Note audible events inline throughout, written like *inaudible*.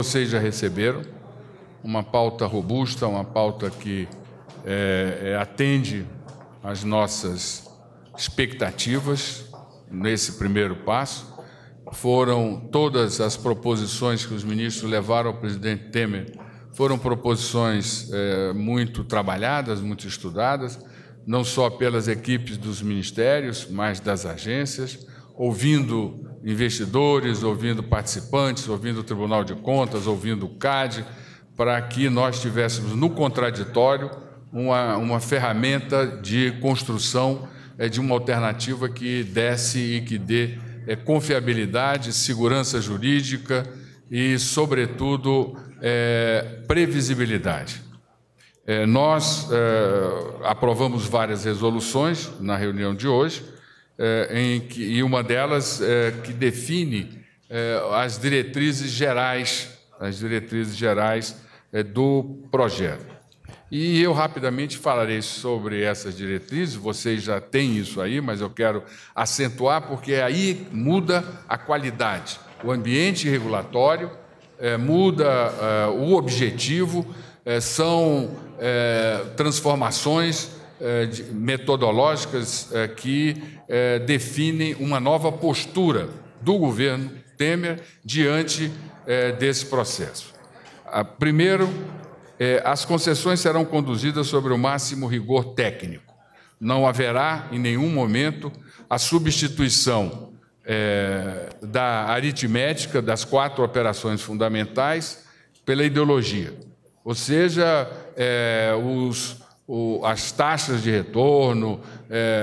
Vocês já receberam uma pauta robusta, uma pauta que é, é atende às nossas expectativas nesse primeiro passo foram todas as proposições que os ministros levaram ao presidente Temer foram proposições é, muito trabalhadas, muito estudadas, não só pelas equipes dos ministérios, mas das agências, ouvindo investidores, ouvindo participantes, ouvindo o Tribunal de Contas, ouvindo o CAD, para que nós tivéssemos no contraditório uma, uma ferramenta de construção é, de uma alternativa que desse e que dê é, confiabilidade, segurança jurídica e, sobretudo, é, previsibilidade. É, nós é, aprovamos várias resoluções na reunião de hoje, é, que, e uma delas é, que define as diretrizes gerais, as diretrizes gerais do projeto. E eu rapidamente falarei sobre essas diretrizes, vocês já têm isso aí, mas eu quero acentuar porque é aí muda a qualidade. O ambiente regulatório é, muda é, o objetivo, é, são é, transformações é, de, metodológicas que definem uma nova postura do governo Temer diante desse processo. A, primeiro, é, as concessões serão conduzidas sobre o máximo rigor técnico. Não haverá, em nenhum momento, a substituição é, da aritmética das quatro operações fundamentais pela ideologia. Ou seja, é, os, o, as taxas de retorno,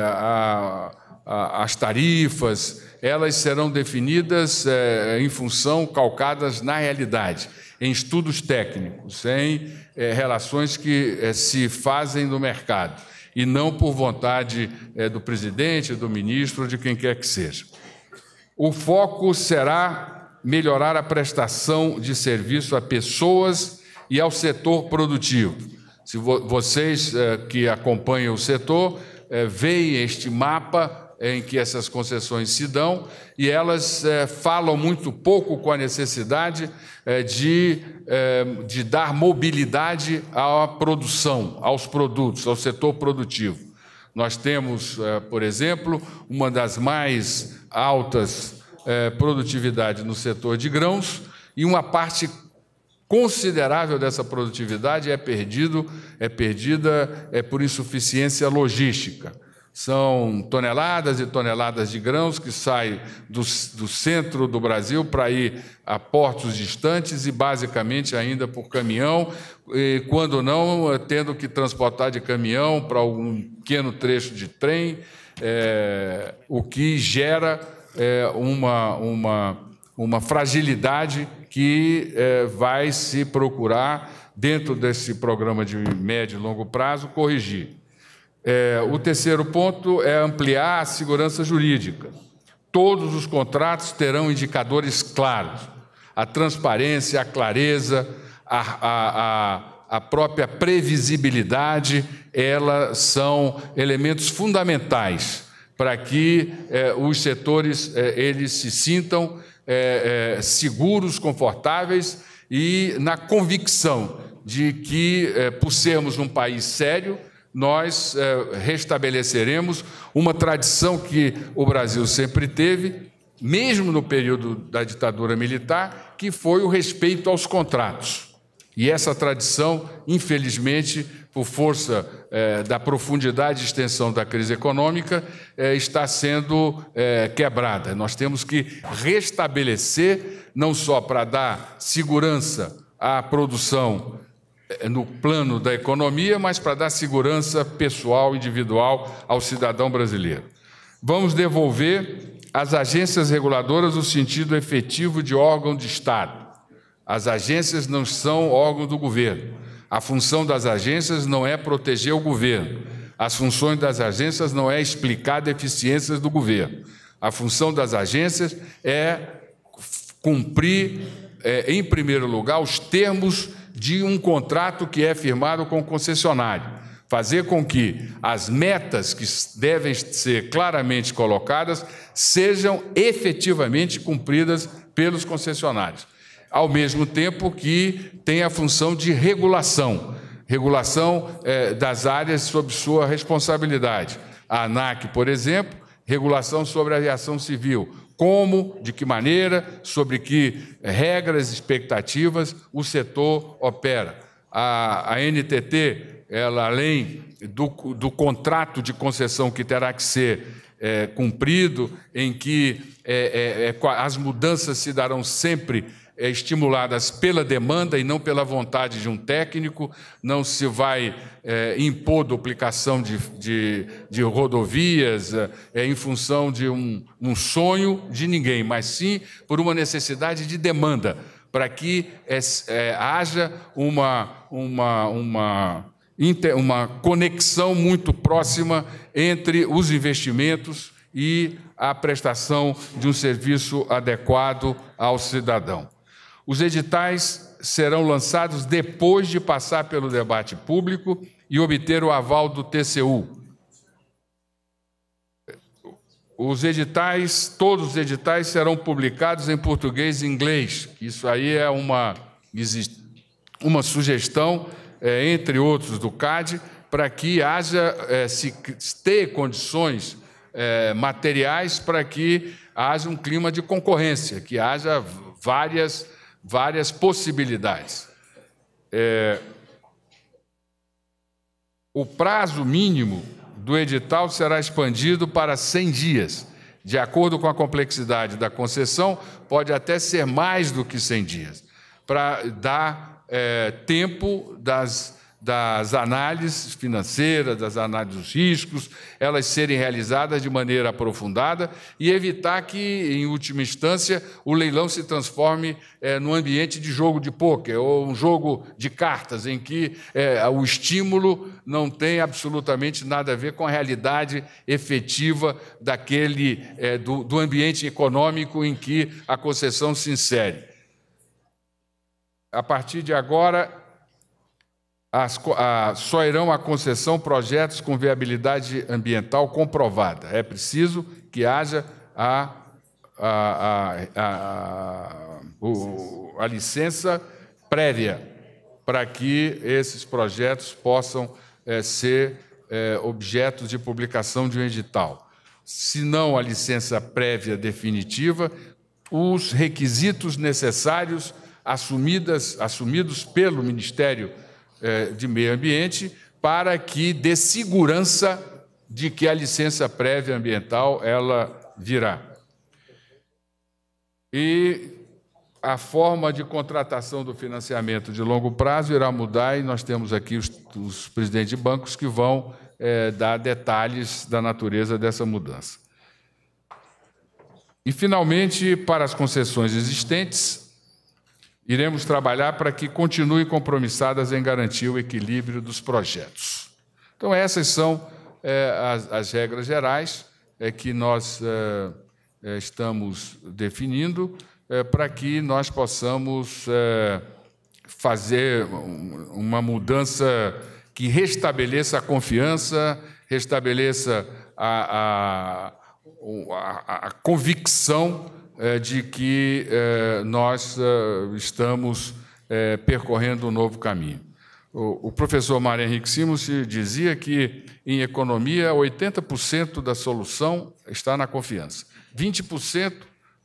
a, a, as tarifas, elas serão definidas em função, calcadas na realidade em estudos técnicos, em é, relações que é, se fazem no mercado e não por vontade é, do presidente, do ministro, de quem quer que seja. O foco será melhorar a prestação de serviço a pessoas e ao setor produtivo. Se vo vocês é, que acompanham o setor é, veem este mapa em que essas concessões se dão e elas é, falam muito pouco com a necessidade é, de, é, de dar mobilidade à produção, aos produtos, ao setor produtivo. Nós temos, por exemplo, uma das mais altas produtividade no setor de grãos e uma parte considerável dessa produtividade é perdido, é perdida é por insuficiência logística. São toneladas e toneladas de grãos que saem do, do centro do Brasil para ir a portos distantes e, basicamente, ainda por caminhão, e, quando não, eh, tendo que transportar de caminhão para algum pequeno trecho de trem, é, o que gera é, uma, uma, uma fragilidade que é, vai se procurar, dentro desse programa de médio e longo prazo, corrigir. É, o terceiro ponto é ampliar a segurança jurídica. Todos os contratos terão indicadores claros. A transparência, a clareza, a, a, a a própria previsibilidade, elas são elementos fundamentais para que é, os setores é, eles se sintam é, seguros, confortáveis e na convicção de que, por sermos um país sério, nós é, restabeleceremos uma tradição que o Brasil sempre teve, mesmo no período da ditadura militar, que foi o respeito aos contratos. E essa tradição, infelizmente, por força é, da profundidade e extensão da crise econômica, é, está sendo é, quebrada. Nós temos que restabelecer, não só para dar segurança à produção é, no plano da economia, mas para dar segurança pessoal, individual ao cidadão brasileiro. Vamos devolver às agências reguladoras o sentido efetivo de órgão de Estado. As agências não são órgão do governo. A função das agências não é proteger o governo. As funções das agências não é explicar deficiências do governo. A função das agências é cumprir, é, em primeiro lugar, os termos de um contrato que é firmado com o concessionário. Fazer com que as metas que devem ser claramente colocadas sejam efetivamente cumpridas pelos concessionários, ao mesmo tempo que tem a função de regulação regulação eh, das áreas sob sua responsabilidade. A ANAC, por exemplo, regulação sobre a aviação civil, como, de que maneira, sobre que eh, regras, expectativas o setor opera. A, a NTT, ela além do, do, contrato de concessão que terá que ser é, cumprido, em que é, é, as mudanças se darão sempre é estimuladas pela demanda e não pela vontade de um técnico, não se vai é, impor duplicação de, de, de rodovias é, é, em função de um, um sonho de ninguém, mas sim por uma necessidade de demanda, para que é, é, haja uma, uma, uma, uma conexão muito próxima entre os investimentos e a prestação de um serviço adequado ao cidadão. Os editais serão lançados depois de passar pelo debate público e obter o aval do TCU. Os editais, todos os editais serão publicados em português e inglês. Isso aí é uma, uma sugestão, é, entre outros, do CAD, para que haja, é, se ter condições é, materiais para que haja um clima de concorrência, que haja várias várias possibilidades. É, o prazo mínimo do edital será expandido para 100 dias. De acordo com a complexidade da concessão, pode até ser mais do que 100 dias, para dar é, tempo das das análises financeiras, das análises dos riscos, elas serem realizadas de maneira aprofundada e evitar que, em última instância, o leilão se transforme é, num ambiente de jogo de pôquer ou um jogo de cartas, em que é, o estímulo não tem absolutamente nada a ver com a realidade efetiva daquele, é, do, do ambiente econômico em que a concessão se insere. A partir de agora, as, a, só irão à concessão projetos com viabilidade ambiental comprovada. É preciso que haja a, a, o, a licença prévia para que esses projetos possam é, ser é, eh, objeto de publicação de um edital. Se não a licença prévia definitiva, os requisitos necessários assumidas, assumidos pelo Ministério é, de meio ambiente para que dê segurança de que a licença prévia ambiental ela virá. E a forma de contratação do financiamento de longo prazo irá mudar e nós temos aqui os, os presidentes de bancos que vão é, dar detalhes da natureza dessa mudança. E, finalmente, para as concessões existentes, Iremos trabalhar para que continue compromissadas em garantir o equilíbrio dos projetos. Então, essas são é, as, as, regras gerais é, que nós é, estamos definindo para que nós possamos fazer uma mudança que restabeleça a confiança, restabeleça a, a, a, a convicção é, de que é, nós é, estamos percorrendo um novo caminho. O professor Mário Henrique Simons dizia que, em economia, 80% da solução está na confiança, 20%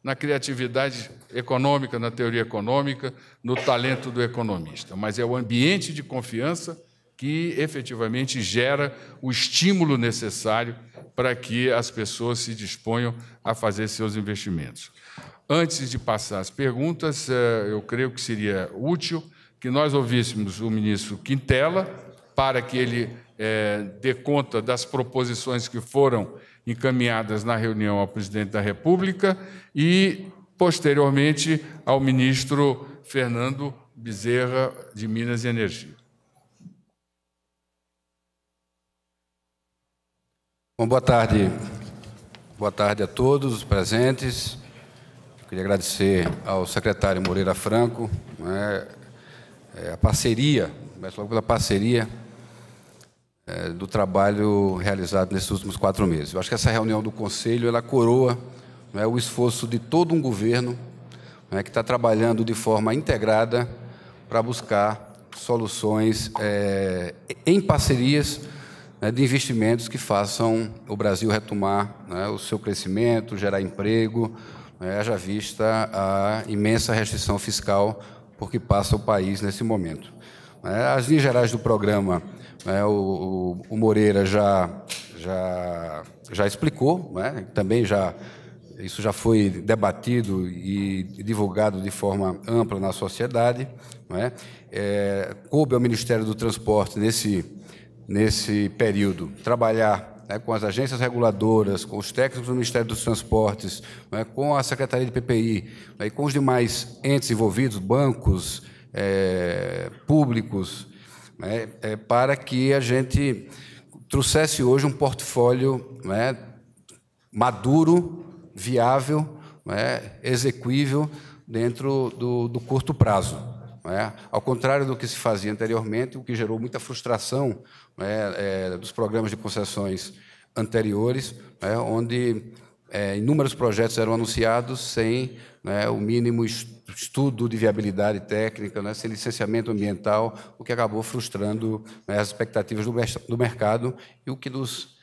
na criatividade econômica, na teoria econômica, no talento do economista. Mas é o ambiente de confiança que efetivamente gera o estímulo necessário para que as pessoas se disponham a fazer seus investimentos. Antes de passar as perguntas, eh, eu creio que seria útil que nós ouvíssemos o ministro Quintela, para que ele é, dê conta das proposições que foram encaminhadas na reunião ao presidente da República e, posteriormente, ao ministro Fernando Bezerra, de Minas e Energia. Bom, boa tarde. Boa tarde a todos os presentes. queria agradecer ao secretário Moreira Franco né, é, a parceria, mas logo pela parceria é, do trabalho realizado nesses últimos quatro meses. Eu acho que essa reunião do Conselho ela coroa né, o esforço de todo um governo né, que está trabalhando de forma integrada para buscar soluções é, em parcerias né, de investimentos que façam o Brasil retomar né, o seu crescimento, gerar emprego, né, haja vista a imensa restrição fiscal por que passa o país nesse momento. Né, as linhas gerais do programa, né, o, o, Moreira já, já, já explicou, né, também já isso já foi debatido e divulgado de forma ampla na sociedade. Não é? É, coube ao Ministério do Transporte, nesse, nesse período. Trabalhar né, com as agências reguladoras, com os técnicos do Ministério dos Transportes, né, com a Secretaria de PPI né, e com os demais entes envolvidos, bancos, é, públicos, é, para que a gente trouxesse hoje um portfólio né, maduro, viável, né, execuível dentro do, do curto prazo. É? Ao contrário do que se fazia anteriormente, o que gerou muita frustração é? É, dos programas de concessões anteriores, é? onde é, inúmeros projetos eram anunciados sem é? o mínimo estudo de viabilidade técnica, sem licenciamento ambiental, o que acabou frustrando as expectativas do, do mercado e o que nos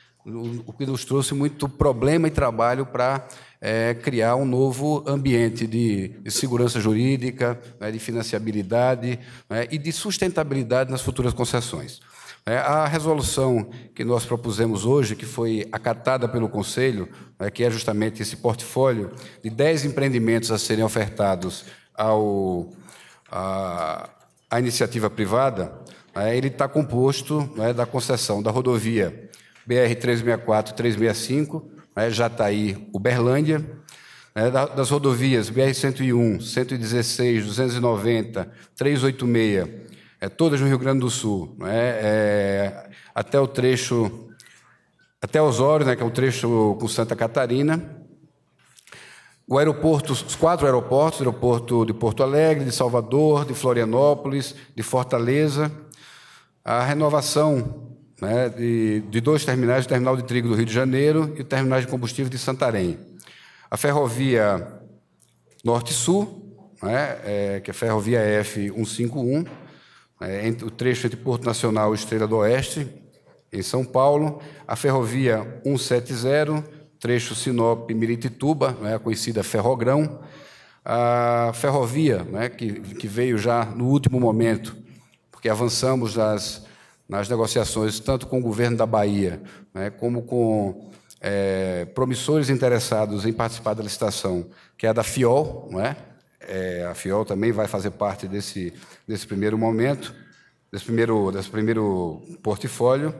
o que nos trouxe muito problema e trabalho para é, criar um novo ambiente de segurança jurídica, né, de financiabilidade né, e de sustentabilidade nas futuras concessões. É, a resolução que nós propusemos hoje, que foi acatada pelo Conselho, né, que é justamente esse portfólio de 10 empreendimentos a serem ofertados ao, a, à iniciativa privada, né, ele está composto né, da concessão da rodovia BR 364-365, né, Jataí, tá Uberlândia, né, das rodovias BR-101, 116, 290, 386, é, todas no Rio Grande do Sul, né, é, até o trecho, até Osório, né, que é o trecho com Santa Catarina, o aeroporto, os quatro aeroportos, o aeroporto de Porto Alegre, de Salvador, de Florianópolis, de Fortaleza, a renovação né, de, de dois terminais, o terminal de trigo do Rio de Janeiro e o terminal de combustível de Santarém. A ferrovia Norte-Sul, né, é, que é a ferrovia F151, é, né, entre, o trecho entre Porto Nacional e Estrela do Oeste, em São Paulo, a ferrovia 170, trecho Sinop-Miritituba, né, a conhecida Ferrogrão, a ferrovia, né, que, que veio já no último momento, porque avançamos das nas negociações, tanto com o governo da Bahia, né, como com é, promissores interessados em participar da licitação, que é a da FIOL, não é? é? a FIOL também vai fazer parte desse, desse primeiro momento, desse primeiro, desse primeiro portfólio.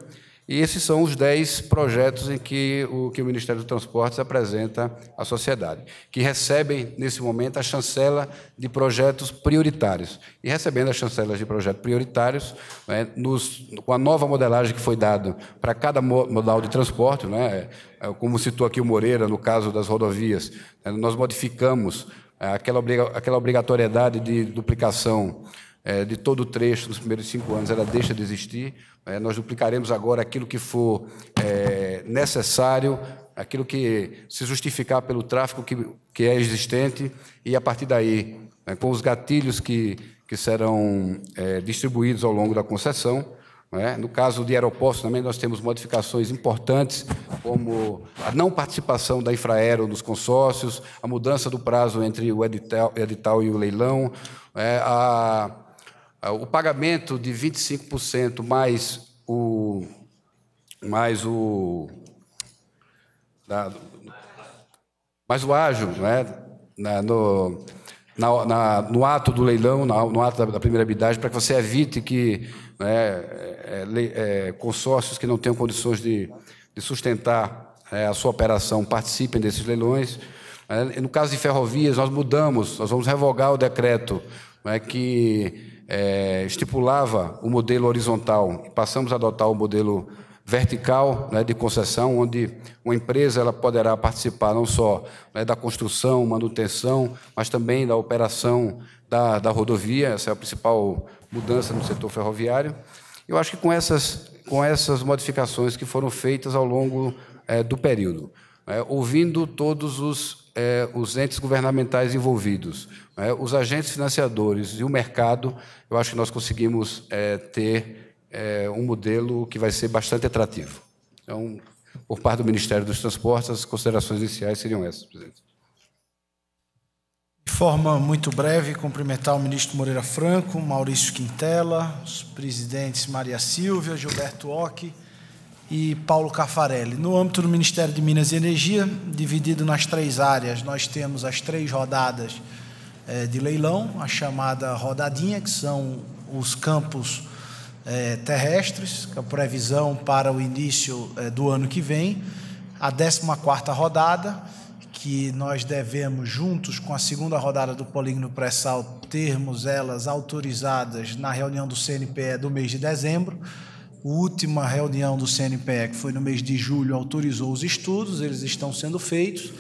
E esses são os dez projetos em que o, que o Ministério dos Transportes apresenta à sociedade, que recebem, nesse momento, a chancela de projetos prioritários. E recebendo as chancelas de projetos prioritários, né, nos, com a nova modelagem que foi dada para cada modal de transporte, né, é, como citou aqui o Moreira, no caso das rodovias, né, nós modificamos é, aquela, aquela obrigatoriedade de duplicação é, de todo o trecho dos primeiros cinco anos, ela deixa de existir. É, nós duplicaremos agora aquilo que for é, necessário, aquilo que se justificar pelo tráfico que, que é existente, e a partir daí, né, com os gatilhos que, que serão é, distribuídos ao longo da concessão. Né? no caso de aeroportos, também nós temos modificações importantes, como a não participação da Infraero nos consórcios, a mudança do prazo entre o edital, edital e o leilão, a ah, o pagamento de 25% mais o mais o da, mais o ágio, né? Na, no, na, na, no ato do leilão, no ato da, da primeira habilidade, para que você evite que né, é, é, é, consórcios que não tenham condições de, de sustentar é, a sua operação participem desses leilões. É, no caso de ferrovias, nós mudamos, nós vamos revogar o decreto né, que é, estipulava o modelo horizontal e passamos a adotar o modelo vertical né, de concessão, onde uma empresa ela poderá participar não só né, da construção, manutenção, mas também da operação da, da rodovia. Essa é a principal mudança no setor ferroviário. Eu acho que com essas, com essas modificações que foram feitas ao longo é, do período é, ouvindo todos os, é, os entes governamentais envolvidos, é, os agentes financiadores e o mercado, eu acho que nós conseguimos é, ter é, um modelo que vai ser bastante atrativo. Então, por parte do Ministério dos Transportes, as considerações iniciais seriam essas, presidente. De forma muito breve, cumprimentar o ministro Moreira Franco, Maurício Quintela, os presidentes Maria Silvia, Gilberto Ock e Paulo Cafarelli. No âmbito do Ministério de Minas e Energia, dividido nas três áreas, nós temos as três rodadas é, de leilão, a chamada rodadinha, que são os campos é, terrestres, é a previsão para o início é, do ano que vem, a 14 quarta rodada, que nós devemos, juntos com a segunda rodada do polígono pré-sal, termos elas autorizadas na reunião do CNPE do mês de dezembro, última reunião do CNPE, que foi no mês de julho, autorizou os estudos, eles estão sendo feitos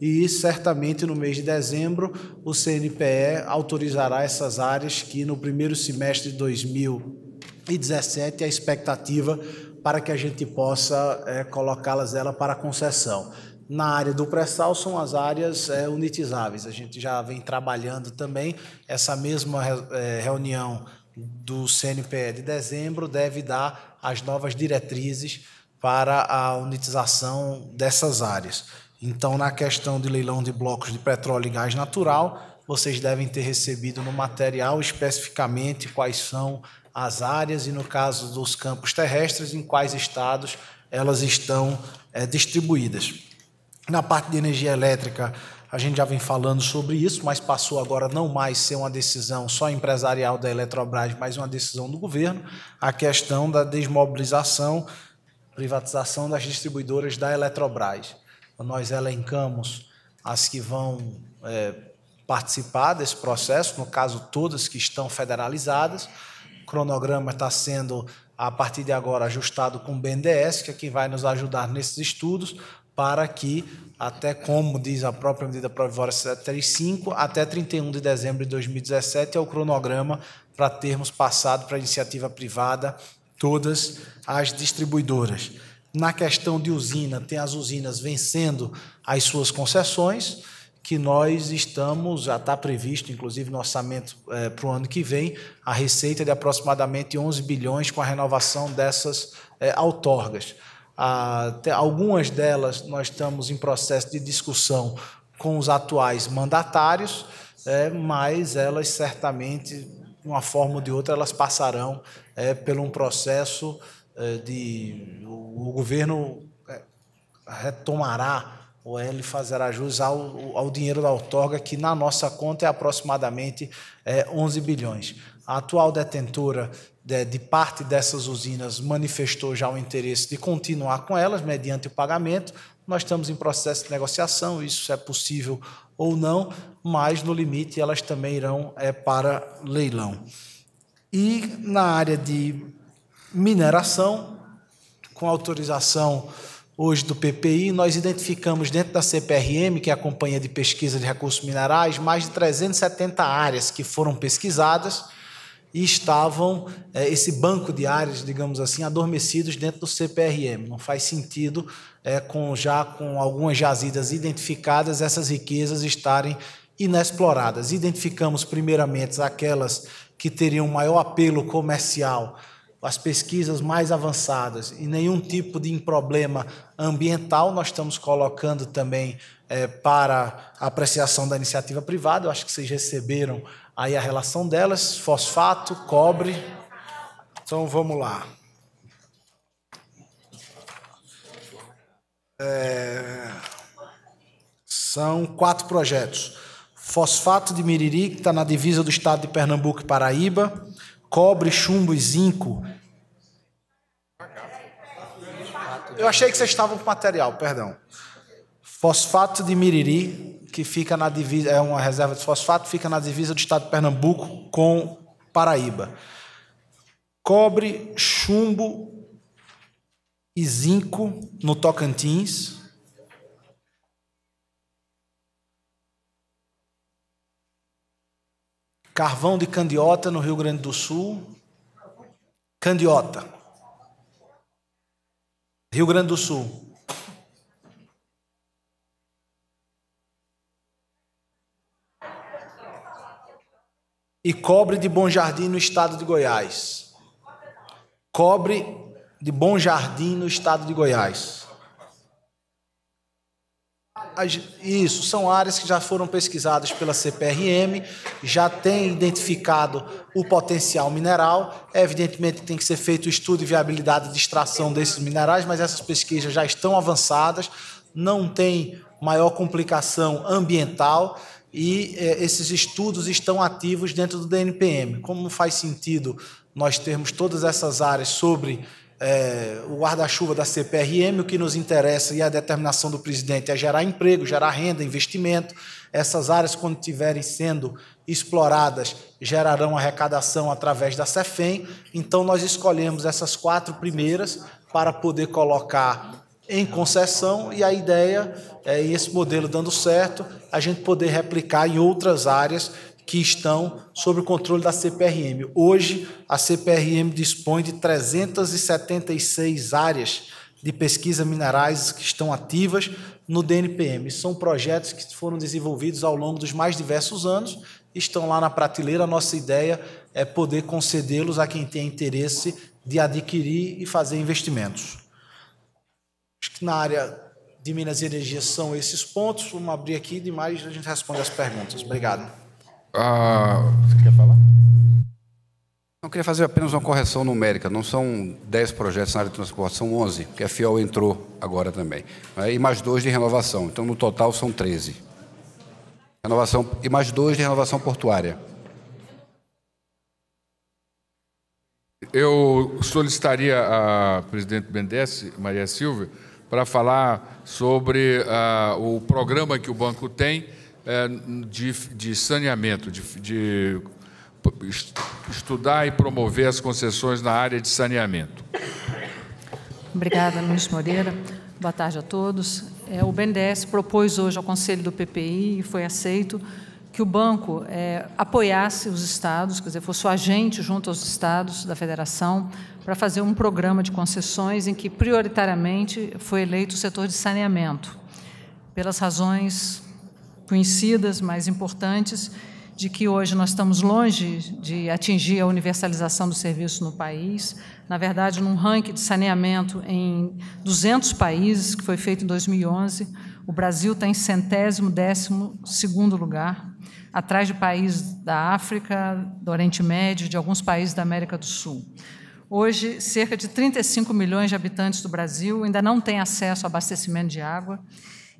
e certamente no mês de dezembro o CNPE autorizará essas áreas que no primeiro semestre de 2017 a expectativa para que a gente possa é, colocá-las ela para concessão. Na área do pré-sal são as áreas é, unitizáveis. A gente já vem trabalhando também essa mesma é, reunião do CNPE de dezembro deve dar as novas diretrizes para a unitização dessas áreas. Então, na questão de leilão de blocos de petróleo e gás natural, vocês devem ter recebido no material especificamente quais são as áreas e, no caso dos campos terrestres, em quais estados elas estão é, distribuídas. Na parte de energia elétrica, a gente já vem falando sobre isso, mas passou agora não mais ser uma decisão só empresarial da Eletrobras, mas uma decisão do governo, a questão da desmobilização, privatização das distribuidoras da Eletrobras. Nós elencamos as que vão é, participar desse processo, no caso, todas que estão federalizadas. O cronograma está sendo a partir de agora ajustado com o BNDES, que é quem vai nos ajudar nesses estudos para que, até como diz a própria medida provisória 735, até 31 de dezembro de 2017 é o cronograma para termos passado para a iniciativa privada todas as distribuidoras. Na questão de usina, tem as usinas vencendo as suas concessões, que nós estamos, já está previsto, inclusive, no orçamento é, para o ano que vem, a receita de aproximadamente 11 bilhões com a renovação dessas é, outorgas. Ah, algumas delas nós estamos em processo de discussão com os atuais mandatários, é, mas elas certamente, de uma forma ou de outra, elas passarão é, por um processo é, de. O, o governo é, retomará ou é, ele fazerá jus ao, ao dinheiro da outorga, que na nossa conta é aproximadamente é, 11 bilhões a atual detentora de, de, parte dessas usinas manifestou já o interesse de continuar com elas mediante o pagamento. Nós estamos em processo de negociação, isso é possível ou não, mas no limite elas também irão é, para leilão. E na área de mineração, com autorização hoje do PPI, nós identificamos dentro da CPRM, que é a Companhia de Pesquisa de Recursos Minerais, mais de 370 áreas que foram pesquisadas e estavam é, esse banco de áreas, digamos assim, adormecidos dentro do CPRM. Não faz sentido, é, com já com algumas jazidas identificadas, essas riquezas estarem inexploradas. Identificamos primeiramente aquelas que teriam maior apelo comercial, as pesquisas mais avançadas e nenhum tipo de problema ambiental, nós estamos colocando também é, para apreciação da iniciativa privada. Eu acho que vocês receberam Aí a relação delas, fosfato, cobre. Então vamos lá. É... São quatro projetos. Fosfato de Miriri, que está na divisa do estado de Pernambuco e Paraíba. Cobre, chumbo e zinco. Eu achei que vocês estavam com material, perdão. Fosfato de Miriri, que fica na divisa, é uma reserva de fosfato, fica na divisa do estado de Pernambuco com Paraíba. Cobre, chumbo e zinco no Tocantins. Carvão de Candiota no Rio Grande do Sul. Candiota. Rio Grande do Sul. e cobre de Bom Jardim no estado de Goiás. Cobre de Bom Jardim no estado de Goiás. Isso, são áreas que já foram pesquisadas pela CPRM, já tem identificado o potencial mineral. Evidentemente, tem que ser feito o estudo de viabilidade de extração desses minerais, mas essas pesquisas já estão avançadas, não tem maior complicação ambiental e é, esses estudos estão ativos dentro do DNPM. Como não faz sentido nós termos todas essas áreas sobre é, o guarda-chuva da CPRM, o que nos interessa e a determinação do presidente é gerar emprego, gerar renda, investimento. Essas áreas, quando estiverem sendo exploradas, gerarão arrecadação através da CEFEM. Então, nós escolhemos essas quatro primeiras para poder colocar em concessão e a ideia é esse modelo dando certo, a gente poder replicar em outras áreas que estão sob o controle da CPRM. Hoje, a CPRM dispõe de 376 áreas de pesquisa minerais que estão ativas no DNPM. São projetos que foram desenvolvidos ao longo dos mais diversos anos, estão lá na prateleira. A nossa ideia é poder concedê-los a quem tem interesse de adquirir e fazer investimentos na área de Minas e Energia são esses pontos. Vamos abrir aqui, demais a gente responde as perguntas. Obrigado. Ah, você quer falar? Não queria fazer apenas uma correção numérica. Não são 10 projetos na área de transporte, são 11, porque a FIOL entrou agora também. É, e mais dois de renovação. Então, no total, são 13. Renovação, e mais dois de renovação portuária. Eu solicitaria a presidente Bendesse, Maria Silvia, para falar sobre ah, o programa que o banco tem é, de, de, saneamento, de, de estudar e promover as concessões na área de saneamento. Obrigada, ministro Moreira. Boa tarde a todos. É, o BNDES propôs hoje ao Conselho do PPI e foi aceito que o banco é, apoiasse os estados, quer dizer, fosse o agente junto aos estados da federação, para fazer um programa de concessões em que prioritariamente foi eleito o setor de saneamento, pelas razões conhecidas, mais importantes, de que hoje nós estamos longe de atingir a universalização do serviço no país. Na verdade, num ranking de saneamento em 200 países, que foi feito em 2011, o Brasil está em centésimo décimo segundo lugar atrás de países da África, do Oriente Médio, de alguns países da América do Sul. Hoje, cerca de 35 milhões de habitantes do Brasil ainda não têm acesso ao abastecimento de água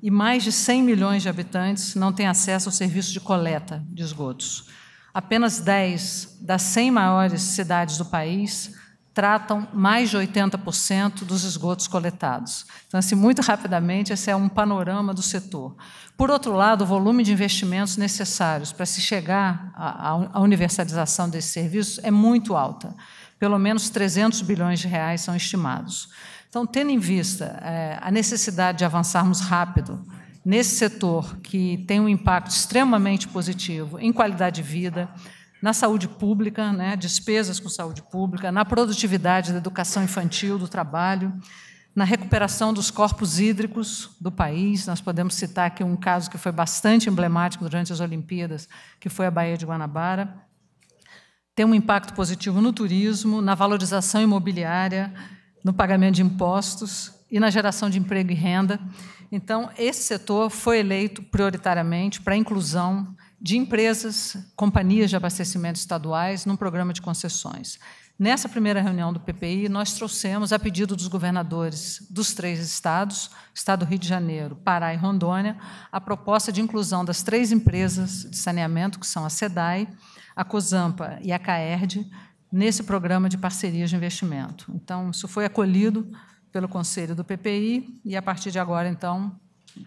e mais de 100 milhões de habitantes não têm acesso ao serviço de coleta de esgotos. Apenas 10 das 100 maiores cidades do país tratam mais de 80% dos esgotos coletados. Então, assim, muito rapidamente, esse é um panorama do setor. Por outro lado, o volume de investimentos necessários para se chegar à, universalização desses serviços é muito alta. Pelo menos 300 bilhões de reais são estimados. Então, tendo em vista é, a necessidade de avançarmos rápido nesse setor que tem um impacto extremamente positivo em qualidade de vida, na saúde pública, né, despesas com saúde pública, na produtividade da educação infantil, do trabalho, na recuperação dos corpos hídricos do país. Nós podemos citar aqui um caso que foi bastante emblemático durante as Olimpíadas, que foi a Baía de Guanabara. Tem um impacto positivo no turismo, na valorização imobiliária, no pagamento de impostos e na geração de emprego e renda. Então, esse setor foi eleito prioritariamente para a inclusão de empresas, companhias de abastecimento estaduais num programa de concessões. Nessa primeira reunião do PPI, nós trouxemos, a pedido dos governadores dos três estados, Estado do Rio de Janeiro, Pará e Rondônia, a proposta de inclusão das três empresas de saneamento, que são a SEDAI, a COSAMPA e a CAERD, nesse programa de parcerias de investimento. Então, isso foi acolhido pelo Conselho do PPI e, a partir de agora, então,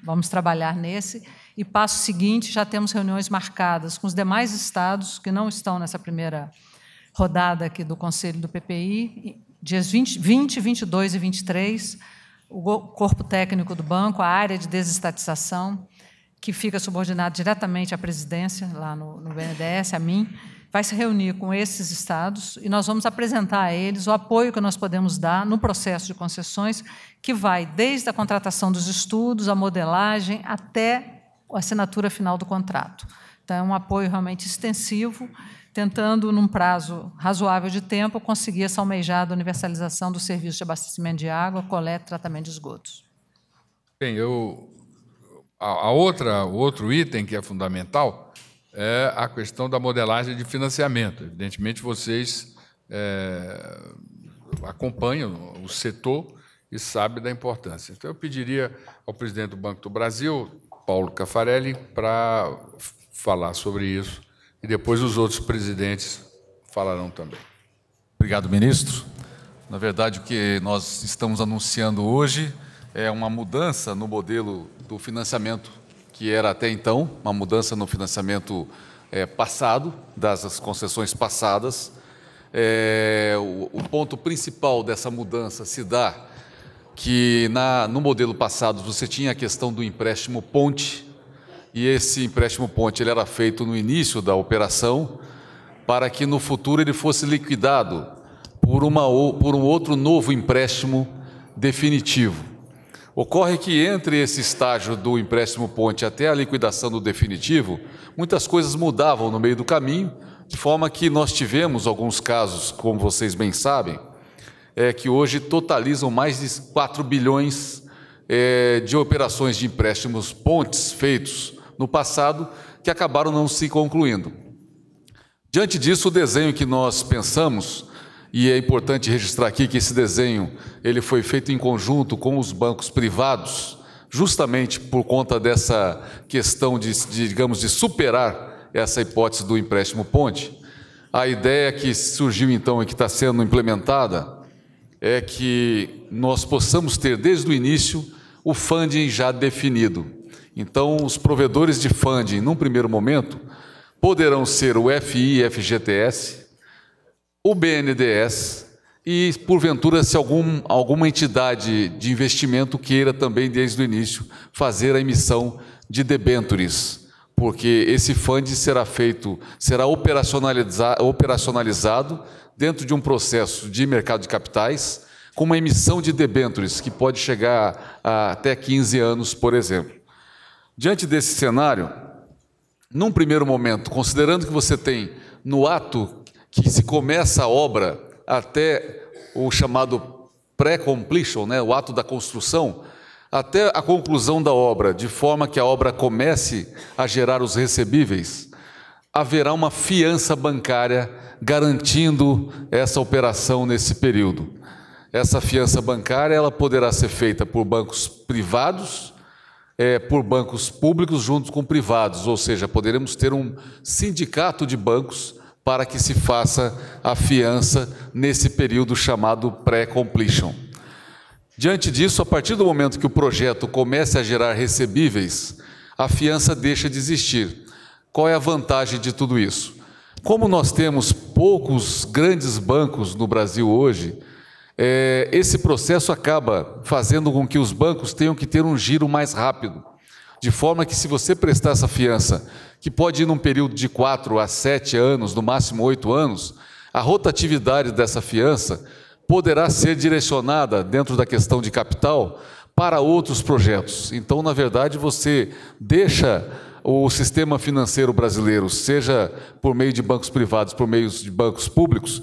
vamos trabalhar nesse e passo seguinte, já temos reuniões marcadas com os demais estados que não estão nessa primeira rodada aqui do Conselho do PPI, dias 20, 20 22 e 23, o corpo técnico do banco, a área de desestatização, que fica subordinado diretamente à presidência, lá no, no BNDES, a mim, vai se reunir com esses estados e nós vamos apresentar a eles o apoio que nós podemos dar no processo de concessões, que vai desde a contratação dos estudos, a modelagem, até a assinatura final do contrato. Então, é um apoio realmente extensivo, tentando, num prazo razoável de tempo, conseguir essa almejada universalização do serviço de abastecimento de água, coleta e tratamento de esgotos. Bem, eu, a, a outra, o outro item que é fundamental é a questão da modelagem de financiamento. Evidentemente, vocês é, acompanham o setor e sabem da importância. Então, eu pediria ao presidente do Banco do Brasil, Paulo Caffarelli para falar sobre isso e depois os outros presidentes falarão também. Obrigado, ministro. Na verdade, o que nós estamos anunciando hoje é uma mudança no modelo do financiamento que era até então, uma mudança no financiamento é, passado, das concessões passadas. É, o, o ponto principal dessa mudança se dá que na, no modelo passado você tinha a questão do empréstimo ponte, e esse empréstimo ponte ele era feito no início da operação, para que no futuro ele fosse liquidado por, uma, por um outro novo empréstimo definitivo. Ocorre que entre esse estágio do empréstimo ponte até a liquidação do definitivo, muitas coisas mudavam no meio do caminho, de forma que nós tivemos alguns casos, como vocês bem sabem, é, que hoje totalizam mais de 4 bilhões é, de operações de empréstimos pontes feitos no passado que acabaram não se concluindo. Diante disso, o desenho que nós pensamos, e é importante registrar aqui que esse desenho ele foi feito em conjunto com os bancos privados, justamente por conta dessa questão de, de digamos, de superar essa hipótese do empréstimo ponte. A ideia que surgiu então e que está sendo implementada é que nós possamos ter desde o início o funding já definido. Então, os provedores de funding, num primeiro momento, poderão ser o FI e FGTS, o BNDES e, porventura, se algum, alguma entidade de investimento queira também, desde o início, fazer a emissão de debentures porque esse fundo será feito, será operacionalizado dentro de um processo de mercado de capitais, com uma emissão de debêntures que pode chegar a até 15 anos, por exemplo. Diante desse cenário, num primeiro momento, considerando que você tem no ato que se começa a obra até o chamado pré-completion, né, o ato da construção, até a conclusão da obra, de forma que a obra comece a gerar os recebíveis, haverá uma fiança bancária garantindo essa operação nesse período. Essa fiança bancária ela poderá ser feita por bancos privados, é, por bancos públicos junto com privados, ou seja, poderemos ter um sindicato de bancos para que se faça a fiança nesse período chamado pré-completion. Diante disso, a partir do momento que o projeto comece a gerar recebíveis, a fiança deixa de existir. Qual é a vantagem de tudo isso? Como nós temos poucos grandes bancos no Brasil hoje, é, esse processo acaba fazendo com que os bancos tenham que ter um giro mais rápido. De forma que, se você prestar essa fiança, que pode ir num período de 4 a 7 anos, no máximo 8 anos, a rotatividade dessa fiança poderá ser direcionada, dentro da questão de capital, para outros projetos. Então, na verdade, você deixa o sistema financeiro brasileiro, seja por meio de bancos privados, por meio de bancos públicos,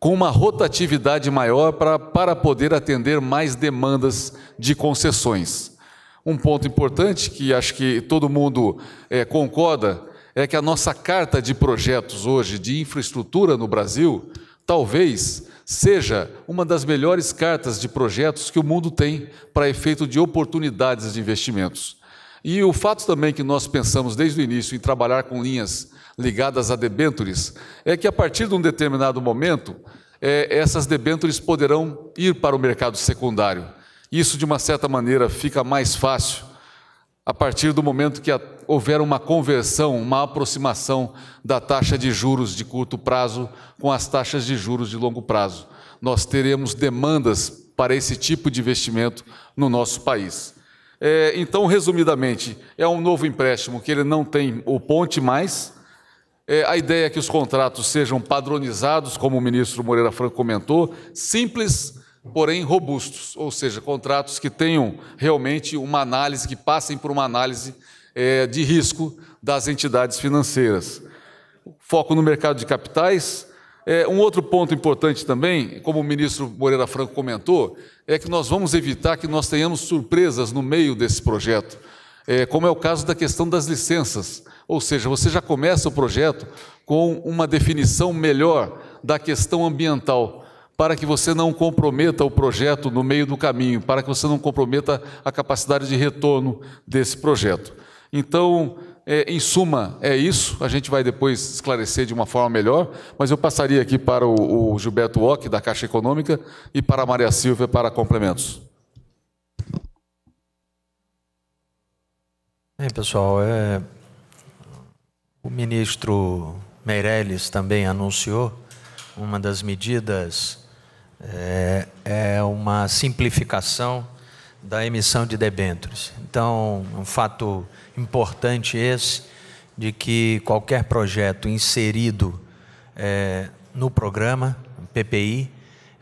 com uma rotatividade maior para, para poder atender mais demandas de concessões. Um ponto importante que acho que todo mundo é, concorda é que a nossa carta de projetos hoje de infraestrutura no Brasil, talvez seja uma das melhores cartas de projetos que o mundo tem para efeito de oportunidades de investimentos. E o fato também que nós pensamos desde o início em trabalhar com linhas ligadas a debêntures é que a partir de um determinado momento, é, essas debêntures poderão ir para o mercado secundário. Isso, de uma certa maneira, fica mais fácil a partir do momento que houver uma conversão, uma aproximação da taxa de juros de curto prazo com as taxas de juros de longo prazo. Nós teremos demandas para esse tipo de investimento no nosso país. É, então, resumidamente, é um novo empréstimo que ele não tem o ponte mais. É, a ideia é que os contratos sejam padronizados, como o ministro Moreira Franco comentou, simples, porém robustos, ou seja, contratos que tenham realmente uma análise, que passem por uma análise é, de risco das entidades financeiras. Foco no mercado de capitais. É, um outro ponto importante também, como o ministro Moreira Franco comentou, é que nós vamos evitar que nós tenhamos surpresas no meio desse projeto, é, como é o caso da questão das licenças. Ou seja, você já começa o projeto com uma definição melhor da questão ambiental para que você não comprometa o projeto no meio do caminho, para que você não comprometa a capacidade de retorno desse projeto. Então, é, em suma, é isso. A gente vai depois esclarecer de uma forma melhor, mas eu passaria aqui para o, o Gilberto Ock, da Caixa Econômica, e para a Maria Silvia para complementos. Bem, pessoal, é... o ministro Meirelles também anunciou uma das medidas é, é, uma simplificação da emissão de debêntures. Então, um fato importante esse, de que qualquer projeto inserido é, no programa, PPI,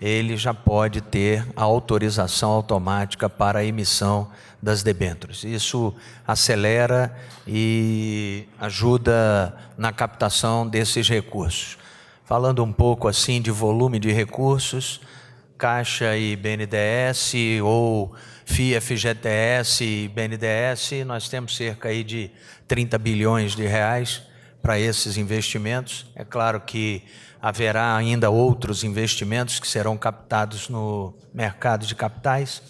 ele já pode ter a autorização automática para a emissão das debêntures. Isso acelera e ajuda na captação desses recursos falando um pouco assim de volume de recursos, Caixa e BNDES ou FIA, FGTS e BNDES, nós temos cerca aí de 30 bilhões de reais para esses investimentos. É claro que haverá ainda outros investimentos que serão captados no mercado de capitais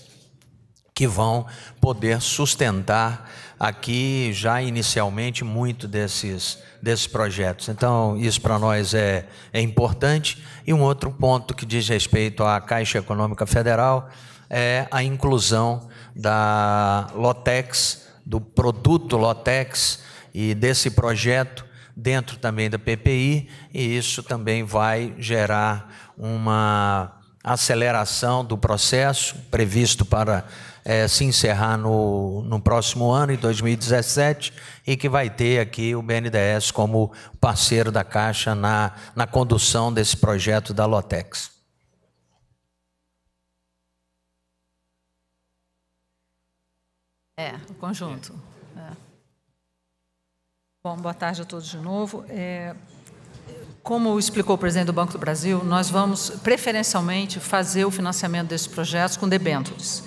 que vão poder sustentar aqui já inicialmente muito desses, desses projetos. Então, isso para nós é, é importante. E um outro ponto que diz respeito à Caixa Econômica Federal é a inclusão da Lotex, do produto Lotex e desse projeto dentro também da PPI, e isso também vai gerar uma aceleração do processo previsto para é, se encerrar no, no próximo ano, em 2017, e que vai ter aqui o BNDES como parceiro da Caixa na, na condução desse projeto da Lotex. É, o conjunto. É. Bom, boa tarde a todos de novo. É, como explicou o presidente do Banco do Brasil, nós vamos preferencialmente fazer o financiamento desses projetos com debêntures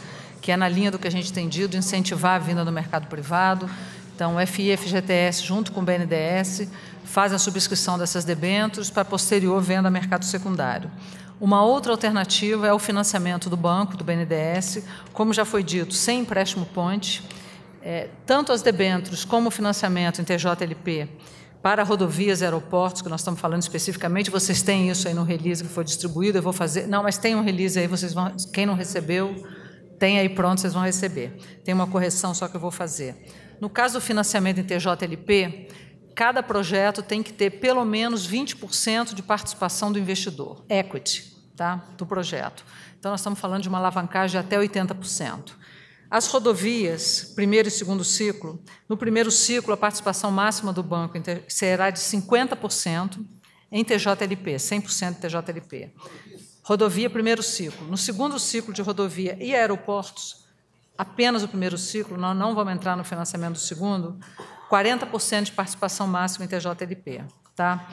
que é na linha do que a gente tem dito, incentivar a vinda do mercado privado. Então, o FI e FGTS, junto com o BNDES, fazem a subscrição dessas debêntures para posterior venda a mercado secundário. Uma outra alternativa é o financiamento do banco, do BNDES, como já foi dito, sem empréstimo ponte. É, tanto as debêntures como o financiamento em TJLP para rodovias e aeroportos, que nós estamos falando especificamente, vocês têm isso aí no release que foi distribuído, eu vou fazer. Não, mas tem um release aí, vocês vão, quem não recebeu, tem aí pronto, vocês vão receber. Tem uma correção só que eu vou fazer. No caso do financiamento em TJLP, cada projeto tem que ter pelo menos 20% de participação do investidor, equity, tá? do projeto. Então, nós estamos falando de uma alavancagem de até 80%. As rodovias, primeiro e segundo ciclo, no primeiro ciclo, a participação máxima do banco será de 50% em TJLP, 100% TJLP. Rodovia, primeiro ciclo. No segundo ciclo de rodovia e aeroportos, apenas o primeiro ciclo, nós não vamos entrar no financiamento do segundo, 40% de participação máxima em TJLP. Tá?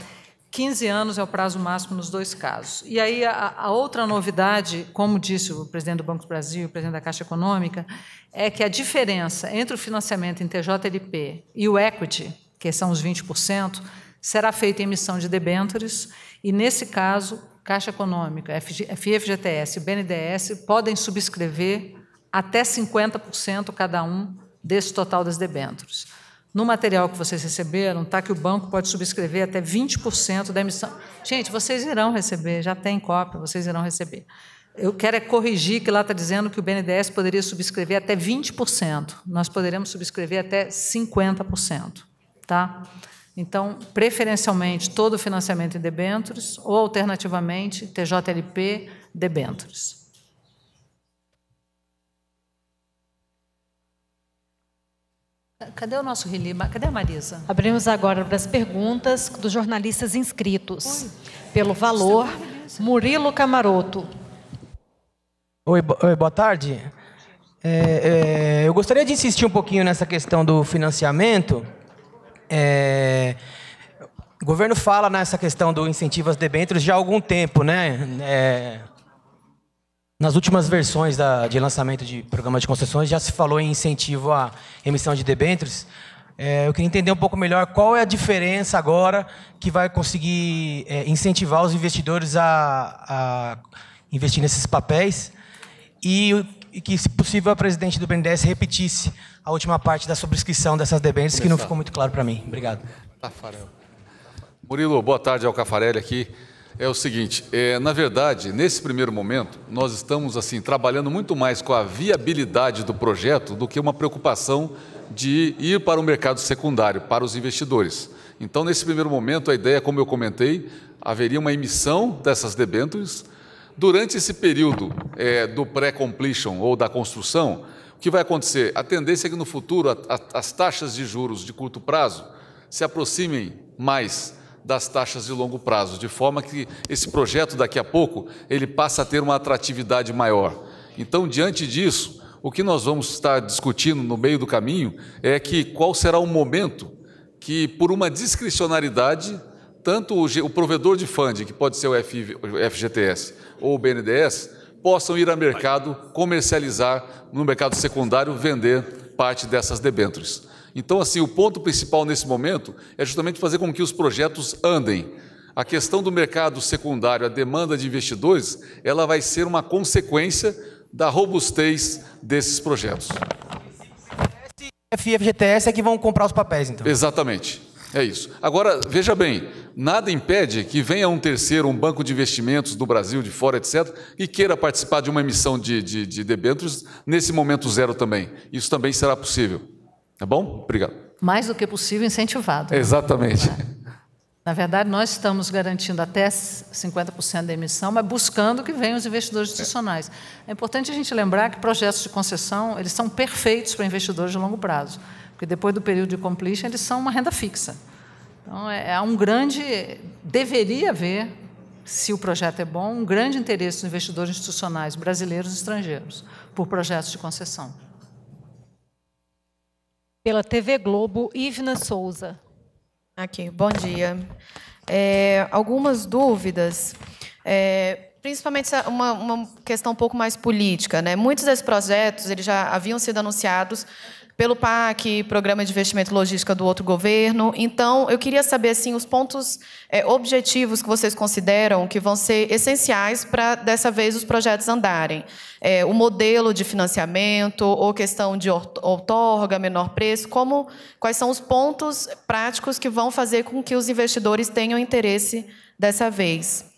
15 anos é o prazo máximo nos dois casos. E aí a, a, outra novidade, como disse o presidente do Banco do Brasil, o presidente da Caixa Econômica, é que a diferença entre o financiamento em TJLP e o equity, que são os 20%, será feita em emissão de debêntures, e nesse caso Caixa Econômica, FIFGTS e BNDES podem subscrever até 50% cada um desse total das debêntures. No material que vocês receberam, está que o banco pode subscrever até 20% da emissão. Gente, vocês irão receber, já tem cópia, vocês irão receber. Eu quero é corrigir que lá está dizendo que o BNDES poderia subscrever até 20%. Nós poderemos subscrever até 50%. Tá? Então, preferencialmente, todo financiamento em debêntures ou, alternativamente, TJLP debêntures. Cadê o nosso Rili? Cadê a Marisa? Abrimos agora para as perguntas dos jornalistas inscritos. Oi. Pelo valor, Murilo Camaroto. Oi, boa tarde. É, é, eu gostaria de insistir um pouquinho nessa questão do financiamento é, o governo fala nessa questão do incentivo às debêntures já há algum tempo, né? É, nas últimas versões da, de lançamento de programa de concessões já se falou em incentivo à emissão de debêntures. É, eu queria entender um pouco melhor qual é a diferença agora que vai conseguir é, incentivar os investidores a, a investir nesses papéis e e que, se possível, a presidente do BNDES repetisse a última parte da subscrição dessas debêntures, que não ficou muito claro para mim. Obrigado. Tafarel. Murilo, boa tarde, ao aqui. É o seguinte, é, na verdade, nesse primeiro momento, nós estamos assim trabalhando muito mais com a viabilidade do projeto do que uma preocupação de ir para o mercado secundário, para os investidores. Então, nesse primeiro momento, a ideia, como eu comentei, haveria uma emissão dessas debêntures, Durante esse período é, do pré-completion ou da construção, o que vai acontecer? A tendência é que no futuro a, a, as taxas de juros de curto prazo se aproximem mais das taxas de longo prazo, de forma que esse projeto daqui a pouco ele passa a ter uma atratividade maior. Então, diante disso, o que nós vamos estar discutindo no meio do caminho é que qual será o momento que, por uma discricionariedade, tanto o, provedor de fundo, que pode ser o FGTS ou o BNDES, possam ir ao mercado, comercializar no mercado secundário, vender parte dessas debêntures. Então, assim, o ponto principal nesse momento é justamente fazer com que os projetos andem. A questão do mercado secundário, a demanda de investidores, ela vai ser uma consequência da robustez desses projetos. FGTS é que vão comprar os papéis, então. Exatamente. É isso. Agora, veja bem, nada impede que venha um terceiro, um banco de investimentos do Brasil, de fora, etc., e queira participar de uma emissão de, de, de debêntures nesse momento zero também. Isso também será possível. Tá bom? Obrigado. Mais do que possível, incentivado. Exatamente. Na verdade, nós estamos garantindo até 50% da emissão, mas buscando que venham os investidores institucionais. É importante a gente lembrar que projetos de concessão eles são perfeitos para investidores de longo prazo, porque depois do período de completion eles são uma renda fixa. Então, é, é um grande. deveria haver, se o projeto é bom, um grande interesse dos investidores institucionais brasileiros e estrangeiros por projetos de concessão. Pela TV Globo, Ivna Souza. Aqui, bom dia. É, algumas dúvidas. É, principalmente uma, uma, questão um pouco mais política. Né? Muitos desses projetos eles já haviam sido anunciados pelo PAC, Programa de Investimento Logística do outro governo. Então, eu queria saber assim, os pontos é, objetivos que vocês consideram que vão ser essenciais para, dessa vez, os projetos andarem. É, o modelo de financiamento, ou questão de outorga, menor preço, como, quais são os pontos práticos que vão fazer com que os investidores tenham interesse dessa vez.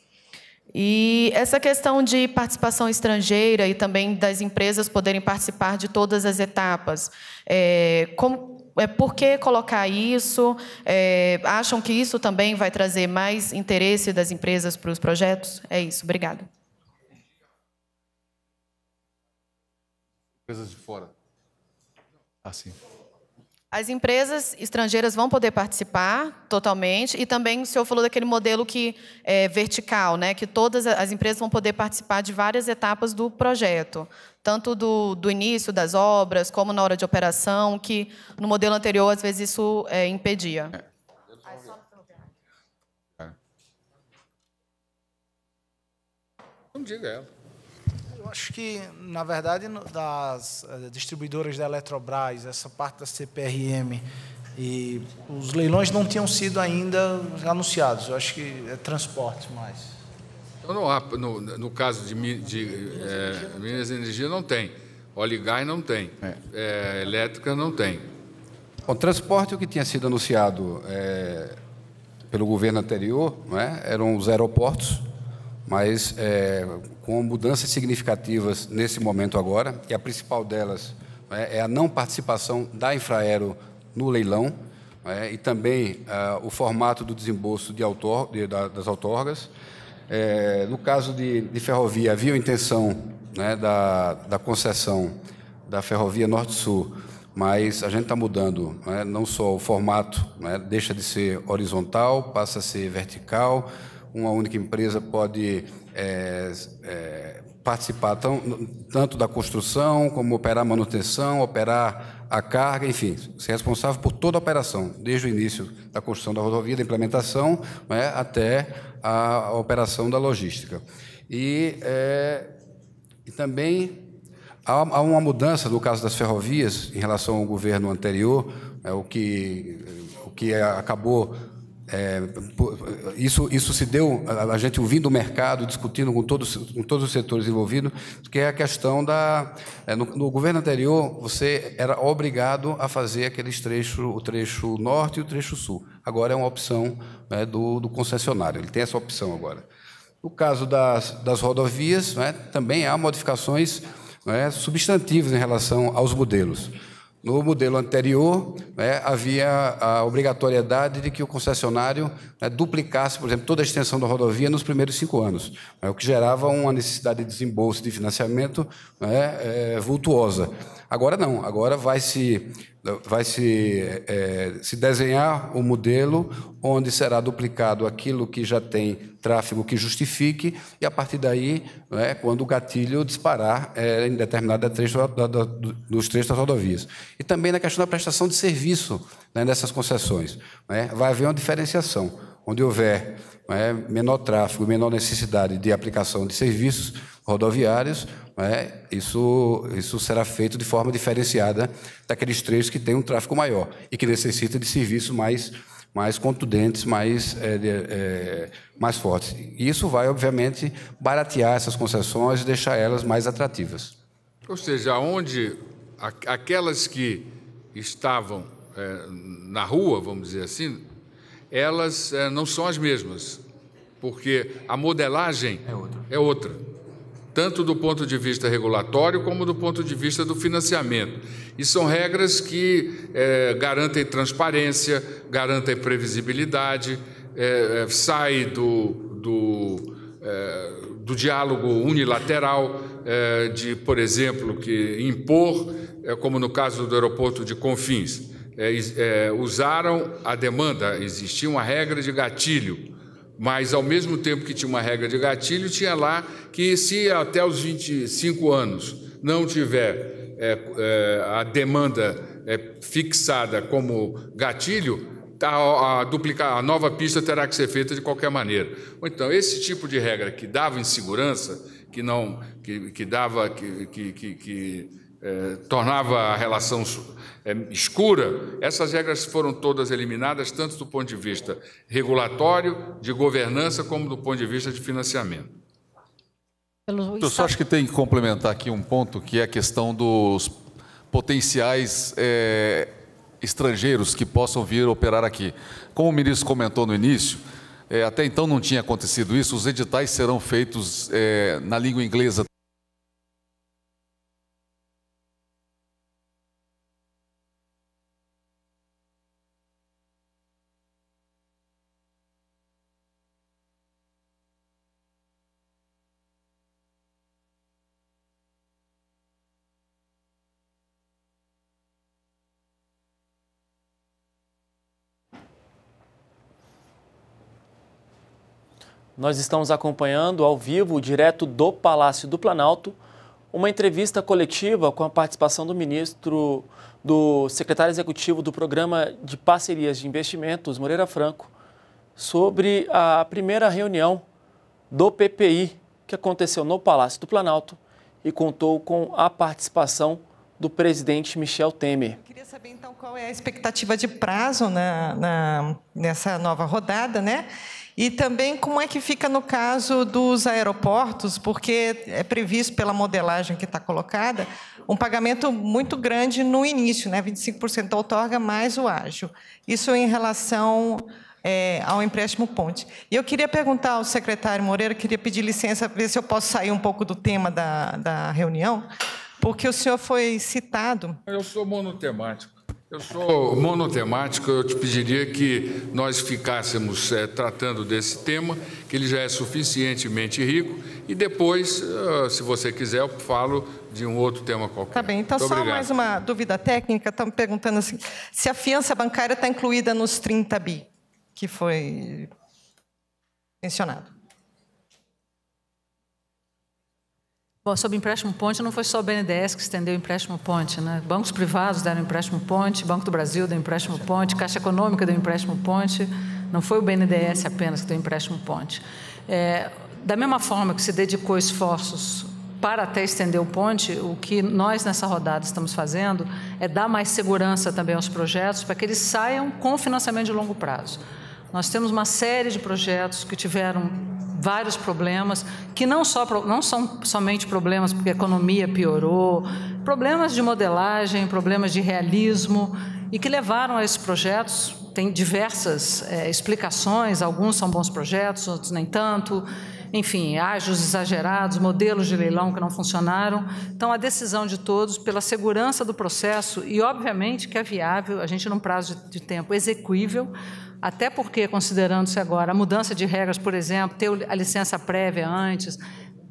E essa questão de participação estrangeira e também das empresas poderem participar de todas as etapas, é, como, é, por que colocar isso? É, acham que isso também vai trazer mais interesse das empresas para os projetos? É isso, obrigada. Empresas de fora. Assim. sim. As empresas estrangeiras vão poder participar totalmente e também o senhor falou daquele modelo que é vertical, né, que todas as empresas vão poder participar de várias etapas do projeto, tanto do, do início das obras como na hora de operação, que no modelo anterior às vezes isso é, impedia. É. Não diga ela acho que, na verdade, das eh, distribuidoras da Eletrobras, essa parte da CPRM, e os leilões não tinham sido ainda anunciados. Eu acho que é transporte mais. Então, não há, no, no caso de, de é, Minas Energia, não tem. gás não tem. É. É, elétrica não tem. O transporte, o que tinha sido anunciado pelo governo anterior, é, eram os aeroportos mas é, com mudanças significativas nesse momento agora, e a principal delas é, é a não participação da Infraero no leilão é, e também é, o formato do desembolso de autor, de, da, das outorgas. É, no caso de, de, ferrovia, havia a intenção né, da, da concessão da ferrovia Norte-Sul, mas a gente está mudando, né, não só o formato, né, deixa de ser horizontal, passa a ser vertical, uma única empresa pode é, é, participar tão, tanto da construção, como operar a manutenção, operar a carga, enfim, ser responsável por toda a operação, desde o início da construção da rodovia, da implementação, né, até a operação da logística. E, é, e também há, há uma mudança no caso das ferrovias em relação ao governo anterior, é, o, que, o que acabou é, isso, isso se deu, a gente ouvindo o mercado, discutindo com todos, com todos os setores envolvidos, que é a questão da. É, no, no, governo anterior, você era obrigado a fazer aqueles trechos, o trecho norte e o trecho sul. Agora é uma opção né, do, do, concessionário, ele tem essa opção agora. No caso das, das rodovias, né, também há modificações né, substantivas em relação aos modelos. No modelo anterior, né, havia a obrigatoriedade de que o concessionário né, duplicasse, por exemplo, toda a extensão da rodovia nos primeiros cinco anos, né, o que gerava uma necessidade de desembolso de financiamento é, vultuosa. Agora não, agora vai se, vai se, é, se desenhar o um modelo onde será duplicado aquilo que já tem tráfego que justifique, e a partir daí, né, quando o gatilho disparar é, em determinada trecho da, da, dos trechos das rodovias. E também na questão da prestação de serviço né, nessas concessões. Né, vai haver uma diferenciação onde houver é, menor tráfego, menor necessidade de aplicação de serviços rodoviários, é, isso, isso será feito de forma diferenciada daqueles trechos que têm um tráfego maior e que necessitam de serviços mais, mais contundentes, mais, é, é, mais fortes. E isso vai, obviamente, baratear essas concessões e deixar elas mais atrativas. Ou seja, onde aquelas que estavam eh, na rua, vamos dizer assim, elas é, não são as mesmas, porque a modelagem é outra. é outra, tanto do ponto de vista regulatório como do ponto de vista do financiamento. E são regras que é, garantem transparência, garantem previsibilidade, é, sai do, do, do diálogo unilateral de, por exemplo, que impor, como no caso do aeroporto de Confins é, é, usaram a demanda, existia uma regra de gatilho, mas ao mesmo tempo que tinha uma regra de gatilho, tinha lá que se até os 25 anos não tiver é, é a demanda é, fixada como gatilho, tá, a, a, duplicar, a nova pista terá que ser feita de qualquer maneira. Então, esse tipo de regra que dava insegurança, que não que, que dava que, que, que eh, tornava a relação eh, escura, essas regras foram todas eliminadas, tanto do ponto de vista regulatório, de governança, como do ponto de vista de financiamento. Eu só acho que tem que complementar aqui um ponto, que é a questão dos potenciais eh, estrangeiros que possam vir operar aqui. Como o ministro comentou no início, é, até então não tinha acontecido isso. Os editais serão feitos é, na língua inglesa Nós estamos acompanhando ao vivo, direto do Palácio do Planalto, uma entrevista coletiva com a participação do ministro, do secretário executivo do Programa de Parcerias de Investimentos, Moreira Franco, sobre a primeira reunião do PPI que aconteceu no Palácio do Planalto e contou com a participação do presidente Michel Temer. Eu queria saber então qual é a expectativa de prazo na, na, nessa nova rodada, né? E também como é que fica no caso dos aeroportos, porque é previsto pela modelagem que está colocada um pagamento muito grande no início, né? 25% da outorga mais o ágio. Isso em relação é, ao empréstimo ponte. E eu queria perguntar ao secretário Moreira, queria pedir licença, ver se eu posso sair um pouco do tema da, da reunião, porque o senhor foi citado. Eu sou monotemático. Eu sou monotemático, eu te pediria que nós ficássemos é, tratando desse tema, que ele já é suficientemente rico, e depois, ah, se você quiser, eu falo de um outro tema qualquer. Tá bem, então Muito só obrigado. mais uma dúvida técnica, estão perguntando assim, se a fiança bancária está incluída nos 30 bi, que foi mencionado. Bom, sobre empréstimo ponte, não foi só o BNDES que estendeu o empréstimo ponte, né? Bancos privados deram empréstimo ponte, Banco do Brasil deu empréstimo ponte, Caixa Econômica deu empréstimo ponte, não foi o BNDES apenas que deu empréstimo ponte. É, da mesma forma que se dedicou esforços para até estender o ponte, o que nós nessa rodada estamos fazendo é dar mais segurança também aos projetos para que eles saiam com financiamento de longo prazo. Nós temos uma série de projetos que tiveram vários problemas, que não, só, não são somente problemas porque a economia piorou, problemas de modelagem, problemas de realismo, e que levaram a esses projetos. Tem diversas é, explicações, alguns são bons projetos, outros nem tanto. Enfim, ágios exagerados, modelos de leilão que não funcionaram. Então, a decisão de todos pela segurança do processo e, obviamente, que é viável, a gente num prazo de, de tempo execuível, até porque, considerando-se agora a mudança de regras, por exemplo, ter a licença prévia antes,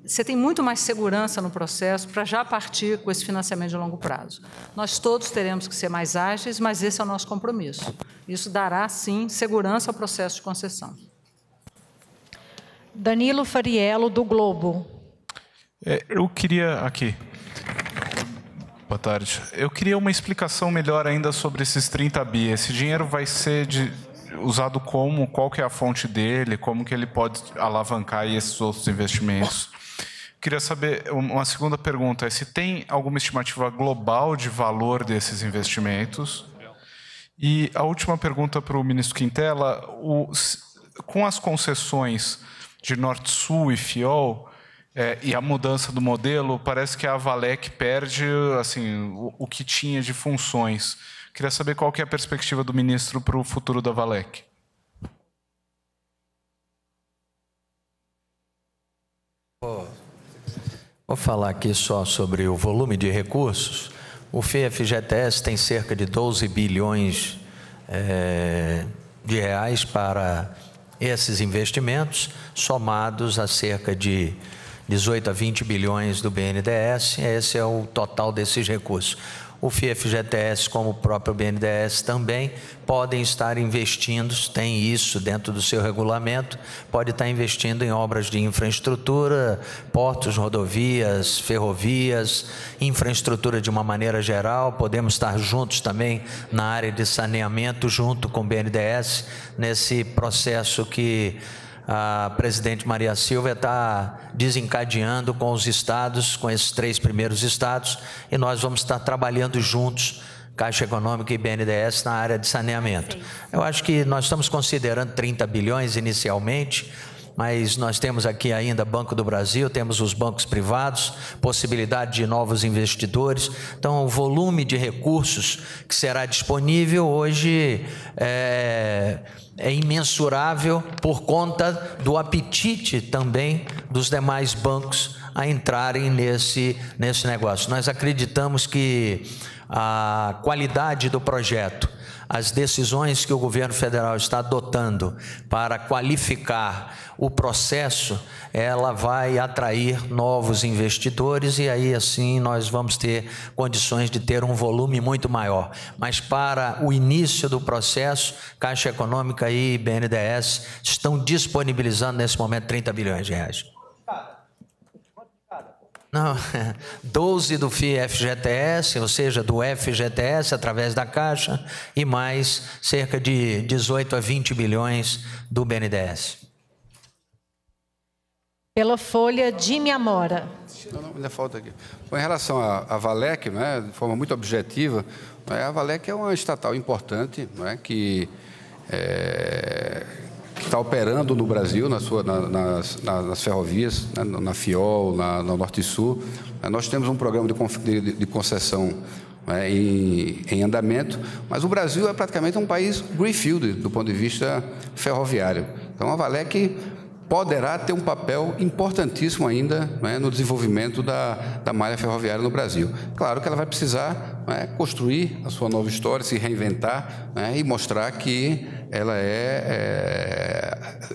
você tem muito mais segurança no processo para já partir com esse financiamento de longo prazo. Nós todos teremos que ser mais ágeis, mas esse é o nosso compromisso. Isso dará, sim, segurança ao processo de concessão. Danilo Fariello, do Globo. É, eu queria. Aqui. Boa tarde. Eu queria uma explicação melhor ainda sobre esses 30 bi. Esse dinheiro vai ser de, usado como, qual que é a fonte dele, como que ele pode alavancar esses outros investimentos. Queria saber, uma segunda pergunta é se tem alguma estimativa global de valor desses investimentos. E a última pergunta para o ministro Quintela, o, com as concessões de Norte-Sul e FIOL, é, e a mudança do modelo, parece que a Valec perde assim, o, o que tinha de funções. Queria saber qual que é a perspectiva do ministro para o futuro da Valec. Vou, falar aqui só sobre o volume de recursos. O FIFGTS tem cerca de 12 bilhões é, de reais para esses investimentos, somados a cerca de 18 a 20 bilhões do BNDES. Esse é o total desses recursos o FIEFGTS, como o próprio BNDES também, podem estar investindo, tem isso dentro do seu regulamento, pode estar investindo em obras de infraestrutura, portos, rodovias, ferrovias, infraestrutura de uma maneira geral, podemos estar juntos também na área de saneamento, junto com o BNDES, nesse processo que a presidente Maria Silva está desencadeando com os estados, com esses três primeiros estados, e nós vamos estar trabalhando juntos, Caixa Econômica e BNDES, na área de saneamento. Eu acho que nós estamos considerando 30 bilhões inicialmente, mas nós temos aqui ainda Banco do Brasil, temos os bancos privados, possibilidade de novos investidores. Então, o volume de recursos que será disponível hoje é, é imensurável por conta do apetite também dos demais bancos a entrarem nesse, nesse negócio. Nós acreditamos que a qualidade do projeto, as decisões que o governo federal está adotando para qualificar o processo, ela vai atrair novos investidores e aí assim nós vamos ter condições de ter um volume muito maior. Mas para o início do processo, Caixa Econômica e BNDES estão disponibilizando nesse momento 30 bilhões de reais. Não, 12 *laughs* do FIFGTS, ou seja, do FGTS através da Caixa, e mais cerca de 18 a 20 bilhões do BNDES. Pela Folha, de Amora. Não, não, ainda falta aqui. Bom, em relação à Valec, né, de forma muito objetiva, né, a Valec é uma estatal importante né, que é, que está operando no Brasil, na sua, na, nas, nas, ferrovias, né, na FIOL, na, na Norte Sul. Né, nós temos um programa de, de, de concessão né, em, em, andamento, mas o Brasil é praticamente um país greenfield do ponto de vista ferroviário. Então, a Valec poderá ter um papel importantíssimo ainda né, no desenvolvimento da, da malha ferroviária no Brasil. Claro que ela vai precisar né, construir a sua nova história, se reinventar né, e mostrar que ela é,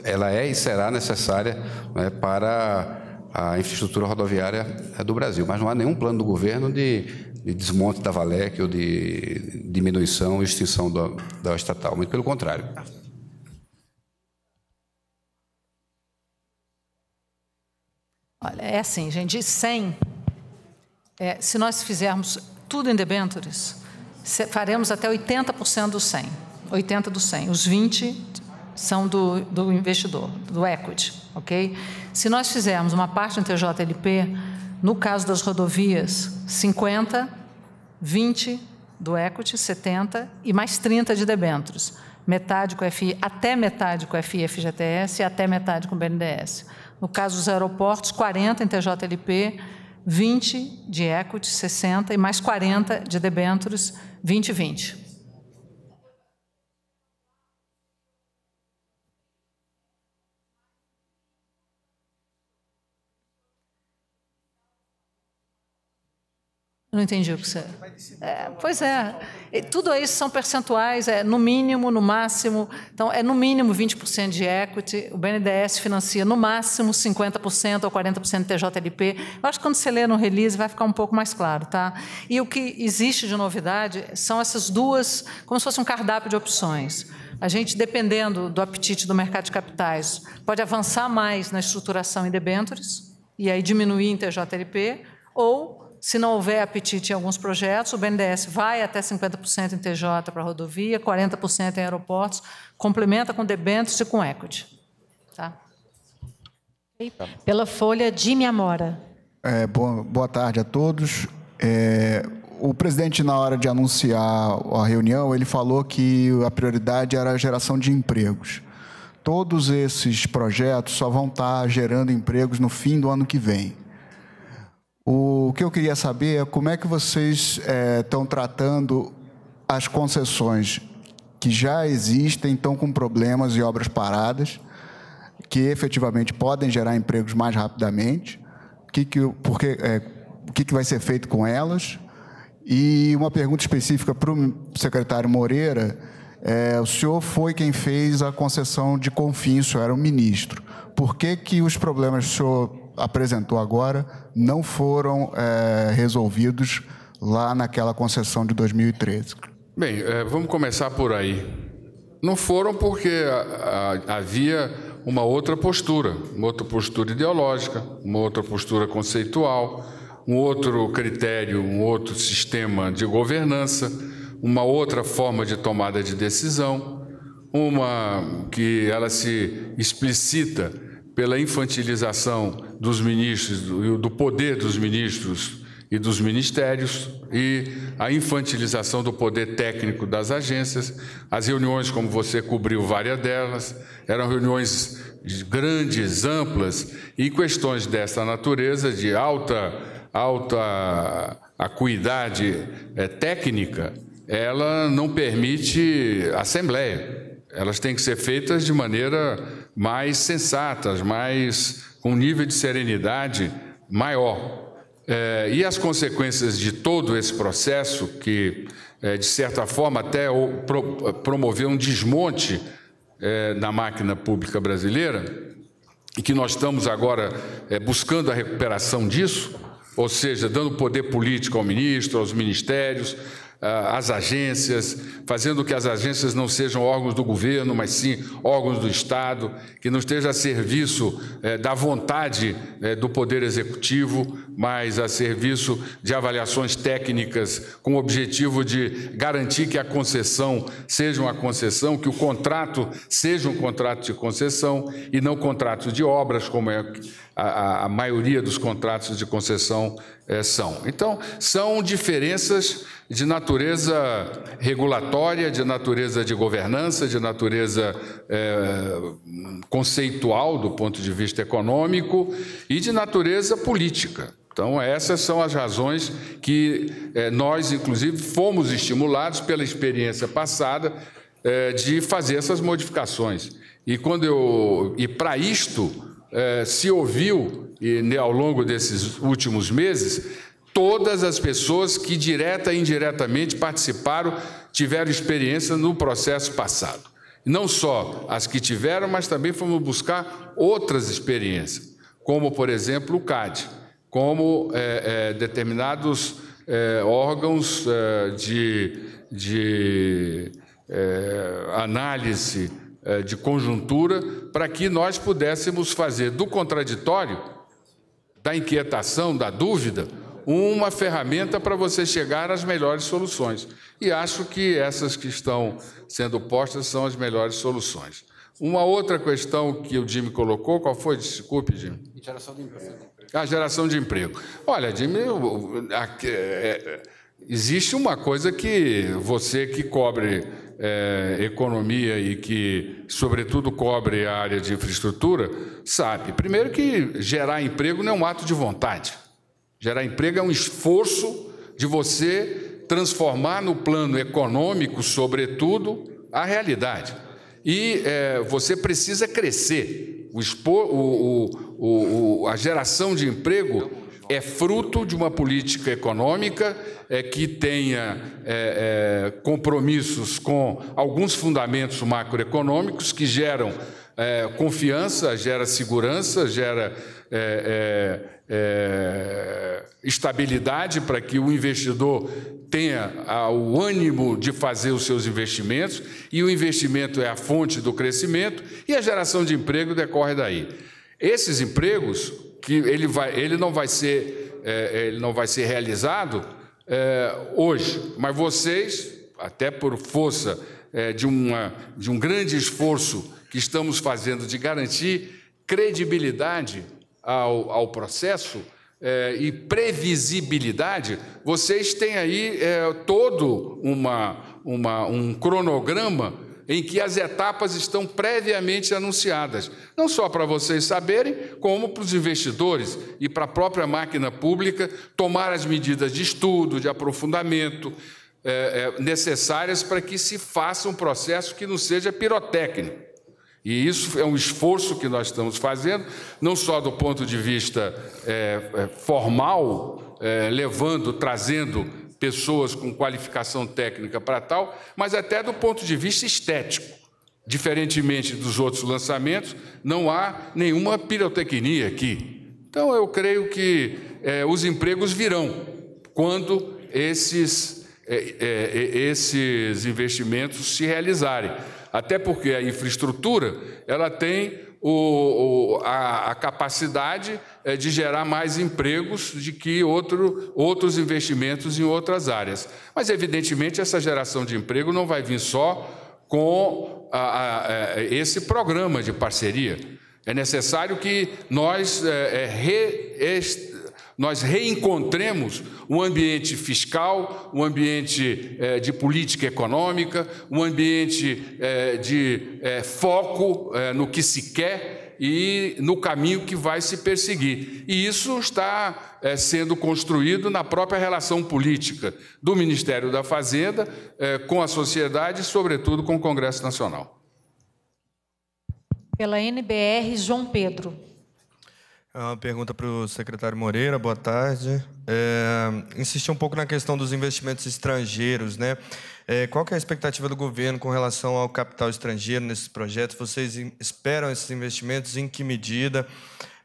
é, ela é e será necessária né, para a infraestrutura rodoviária do Brasil. Mas não há nenhum plano do governo de, de desmonte da Valec ou de diminuição ou extinção do, da estatal. Muito pelo contrário. Olha, é assim, gente, de 100, é, se nós fizermos tudo em debêntures, faremos até 80% do 100. 80 do 100. Os 20 são do, do investidor, do equity, ok? Se nós fizermos uma parte do TJLP, no caso das rodovias, 50, 20 do equity, 70 e mais 30 de debêntures. Metade com FI, até metade com FI FGTS e até metade com BNDES. No caso dos aeroportos, 40 em TJLP, 20 de equity, 60 e mais 40 de debêntures, 20 20. não entendi o que você. É, pois é. E tudo isso são percentuais, é no mínimo, no máximo. Então, é no mínimo 20% de equity. O BNDES financia no máximo 50% ou 40% de TJLP. Eu acho que quando você lê no release vai ficar um pouco mais claro, tá? E o que existe de novidade são essas duas, como se fosse um cardápio de opções. A gente, dependendo do apetite do mercado de capitais, pode avançar mais na estruturação em debêntures, e aí diminuir em TJLP, ou se não houver apetite em alguns projetos, o BNDES vai até 50% em TJ para rodovia, 40% em aeroportos, complementa com debêntures e com equity. Tá? Pela Folha, Jimmy Amora. É, boa, boa tarde a todos. É, o presidente, na hora de anunciar a reunião, ele falou que a prioridade era a geração de empregos. Todos esses projetos só vão estar tá gerando empregos no fim do ano que vem. O que eu queria saber é como é que vocês estão é, tratando as concessões que já existem, estão com problemas e obras paradas, que efetivamente podem gerar empregos mais rapidamente, que que, porque, é, o que, que vai ser feito com elas. E uma pergunta específica para o secretário Moreira, é, o senhor foi quem fez a concessão de Confins, o senhor era o um ministro. Por que, que os problemas que o senhor apresentou agora não foram é, resolvidos lá naquela concessão de 2013? Bem, é, vamos começar por aí. Não foram porque a, a, havia uma outra postura, uma outra postura ideológica, uma outra postura conceitual, um outro critério, um outro sistema de governança, uma outra forma de tomada de decisão, uma que ela se explicita pela infantilização dos ministros, do, poder dos ministros e dos ministérios e a infantilização do poder técnico das agências. As reuniões, como você cobriu várias delas, eram reuniões grandes, amplas e questões dessa natureza de alta alta acuidade é, técnica, ela não permite assembleia. Elas têm que ser feitas de maneira mais sensatas, mais com um nível de serenidade maior. É, e as consequências de todo esse processo, que é, de certa forma até pro, promoveu um desmonte é, na máquina pública brasileira, e que nós estamos agora é, buscando a recuperação disso, ou seja, dando poder político ao ministro, aos ministérios, ah, as agências, fazendo que as agências não sejam órgãos do governo, mas sim órgãos do Estado, que não esteja a serviço eh, da vontade eh, do Poder Executivo, mas a serviço de avaliações técnicas, com o objetivo de garantir que a concessão seja uma concessão, que o contrato seja um contrato de concessão e não contrato de obras, como é a, a maioria dos contratos de concessão é, são. Então, são diferenças de natureza regulatória, de natureza de governança, de natureza é, conceitual do ponto de vista econômico e de natureza política. Então, essas são as razões que eh, nós, inclusive, fomos estimulados pela experiência passada de fazer essas modificações. E quando eu e para isto é, se ouviu e, né, ao longo desses últimos meses, todas as pessoas que, direta e indiretamente, participaram, tiveram experiência no processo passado. Não só as que tiveram, mas também fomos buscar outras experiências, como, por exemplo, o CAD, como é, é, determinados é, órgãos é, de, de é, análise eh, de conjuntura para que nós pudéssemos fazer do contraditório, da inquietação, da dúvida, uma ferramenta para você chegar às melhores soluções. E acho que essas que estão sendo postas são as melhores soluções. Uma outra questão que o Jimmy colocou, qual foi? Desculpe, Jimmy. Geração de emprego. A ah, geração de emprego. Olha, Jimmy, eu, eu, eu, eh, Existe uma coisa que você que cobre é, economia e que, sobretudo, cobre a área de infraestrutura, sabe. Primeiro que gerar emprego não é um ato de vontade. Gerar emprego é um esforço de você transformar no plano econômico, sobretudo, a realidade. E é, você precisa crescer. O, o, o, o a geração de emprego é fruto de uma política econômica é, que tenha é, é, compromissos com alguns fundamentos macroeconômicos que geram é, confiança, gera segurança, gera é, é, estabilidade para que o investidor tenha o ânimo de fazer os seus investimentos, e o investimento é a fonte do crescimento, e a geração de emprego decorre daí. Esses empregos, que ele, vai, ele, não, vai ser, é, ele não vai ser realizado é, hoje, mas vocês, até por força é, de, uma, de um grande esforço que estamos fazendo de garantir credibilidade ao, ao processo é, e previsibilidade, vocês têm aí é, todo uma, uma, um cronograma em que as etapas estão previamente anunciadas, não só para vocês saberem, como para os investidores e para a própria máquina pública tomar as medidas de estudo, de aprofundamento é, é, necessárias para que se faça um processo que não seja pirotécnico. E isso é um esforço que nós estamos fazendo, não só do ponto de vista é, é formal, é, levando, trazendo pessoas com qualificação técnica para tal, mas até do ponto de vista estético. Diferentemente dos outros lançamentos, não há nenhuma pirotecnia aqui. Então, eu creio que é, os empregos virão quando esses, é, é, é esses investimentos se realizarem. Até porque a infraestrutura ela tem o, o, a, a capacidade é, de gerar mais empregos de que outro, outros investimentos em outras áreas. Mas, evidentemente, essa geração de emprego não vai vir só com a, a, a, é, esse programa de parceria. É necessário que nós, é, é re, nós reencontremos um ambiente fiscal, um ambiente é, de política econômica, um ambiente de foco no que se quer e no caminho que vai se perseguir. E isso está é, sendo construído na própria relação política do Ministério da Fazenda é, com a sociedade e, sobretudo, com o Congresso Nacional. Pela NBR, João Pedro. É uma pergunta para o secretário Moreira, boa tarde. É, insistir um pouco na questão dos investimentos estrangeiros, né? É, qual é a expectativa do governo com relação ao capital estrangeiro nesses projetos? Vocês esperam esses investimentos? Em que medida?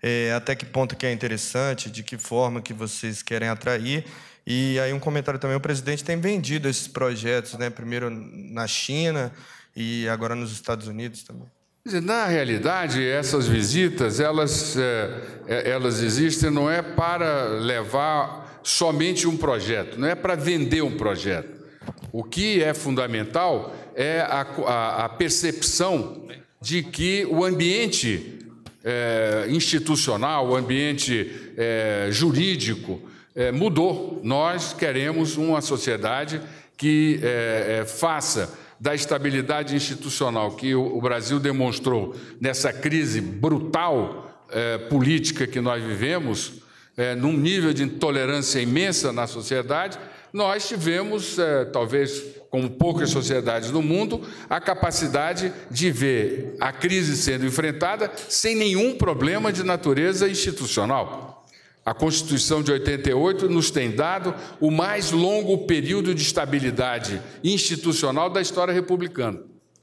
É, até que ponto que é interessante? De que forma que vocês querem atrair? E aí um comentário também, o presidente tem vendido esses projetos, né? primeiro na China e agora nos Estados Unidos também. Na realidade, essas visitas, elas, é, elas existem não é para levar somente um projeto, não é para vender um projeto. O que é fundamental é a, a, a percepção de que o ambiente é, institucional, o ambiente é, jurídico é, mudou. Nós queremos uma sociedade que é, é, faça da estabilidade institucional que o, o Brasil demonstrou nessa crise brutal é, política que nós vivemos, num nível de intolerância imensa na sociedade, nós tivemos, é, talvez como poucas sociedades no mundo, a capacidade de ver a crise sendo enfrentada sem nenhum problema de natureza institucional. A Constituição de 88 nos tem dado o mais longo período de estabilidade institucional da história republicana.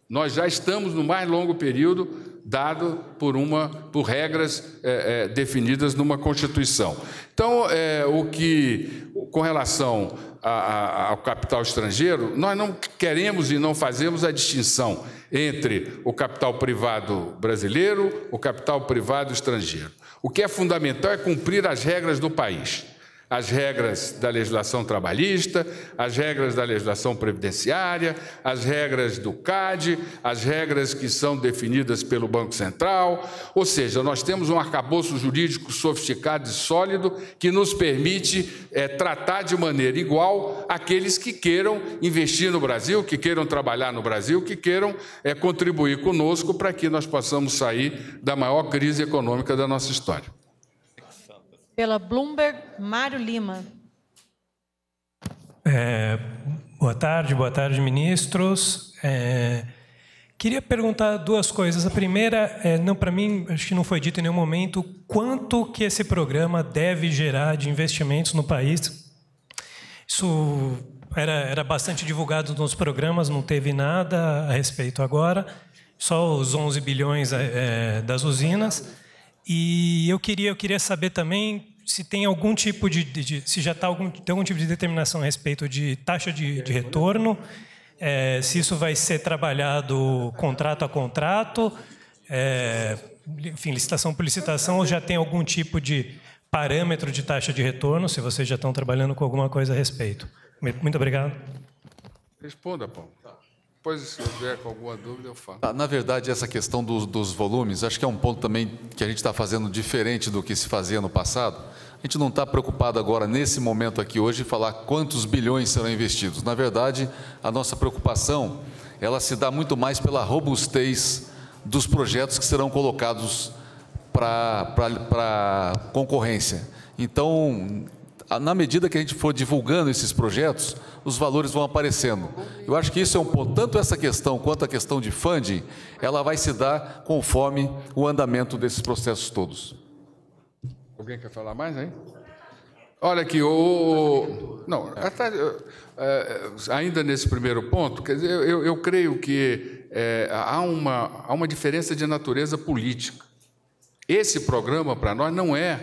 Nós já estamos no mais longo período dado por uma por regras é, é, definidas numa constituição. Então, é, o que com relação a, a, ao capital estrangeiro, nós não queremos e não fazemos a distinção entre o capital privado brasileiro, o capital privado estrangeiro. O que é fundamental é cumprir as regras do país as regras da legislação trabalhista, as regras da legislação previdenciária, as regras do CAD, as regras que são definidas pelo Banco Central. Ou seja, nós temos um arcabouço jurídico sofisticado e sólido que nos permite é, tratar de maneira igual aqueles que queiram investir no Brasil, que queiram trabalhar no Brasil, que queiram é, contribuir conosco para que nós possamos sair da maior crise econômica da nossa história. Pela Bloomberg, Mário Lima. É, boa tarde, boa tarde, ministros. É, queria perguntar duas coisas. A primeira, é, não para mim, acho que não foi dito em nenhum momento, quanto que esse programa deve gerar de investimentos no país? Isso era, era bastante divulgado nos programas, não teve nada a respeito agora, só os 11 bilhões é, é, das usinas. E eu queria, eu queria saber também se tem algum tipo de, de se já está algum, tem algum tipo de determinação a respeito de taxa de, de retorno, é, se isso vai ser trabalhado contrato a contrato, é, enfim, licitação por licitação, ou já tem algum tipo de parâmetro de taxa de retorno, se vocês já estão trabalhando com alguma coisa a respeito. Muito obrigado. Responda, Paulo. Depois, se houver alguma dúvida, eu falo. Ah, na verdade, essa questão dos, dos volumes, acho que é um ponto também que a gente está fazendo diferente do que se fazia no passado. A gente não está preocupado agora, nesse momento aqui hoje, em falar quantos bilhões serão investidos. Na verdade, a nossa preocupação ela se dá muito mais pela robustez dos projetos que serão colocados para concorrência. Então, na medida que a gente for divulgando esses projetos, os valores vão aparecendo. Eu acho que isso é um ponto, tanto essa questão quanto a questão de funding, ela vai se dar conforme o andamento desses processos todos. Alguém quer falar mais aí? Olha aqui, o. Não, até, é, ainda nesse primeiro ponto, quer dizer, eu, eu creio que é, há, uma, há uma diferença de natureza política. Esse programa, para nós, não é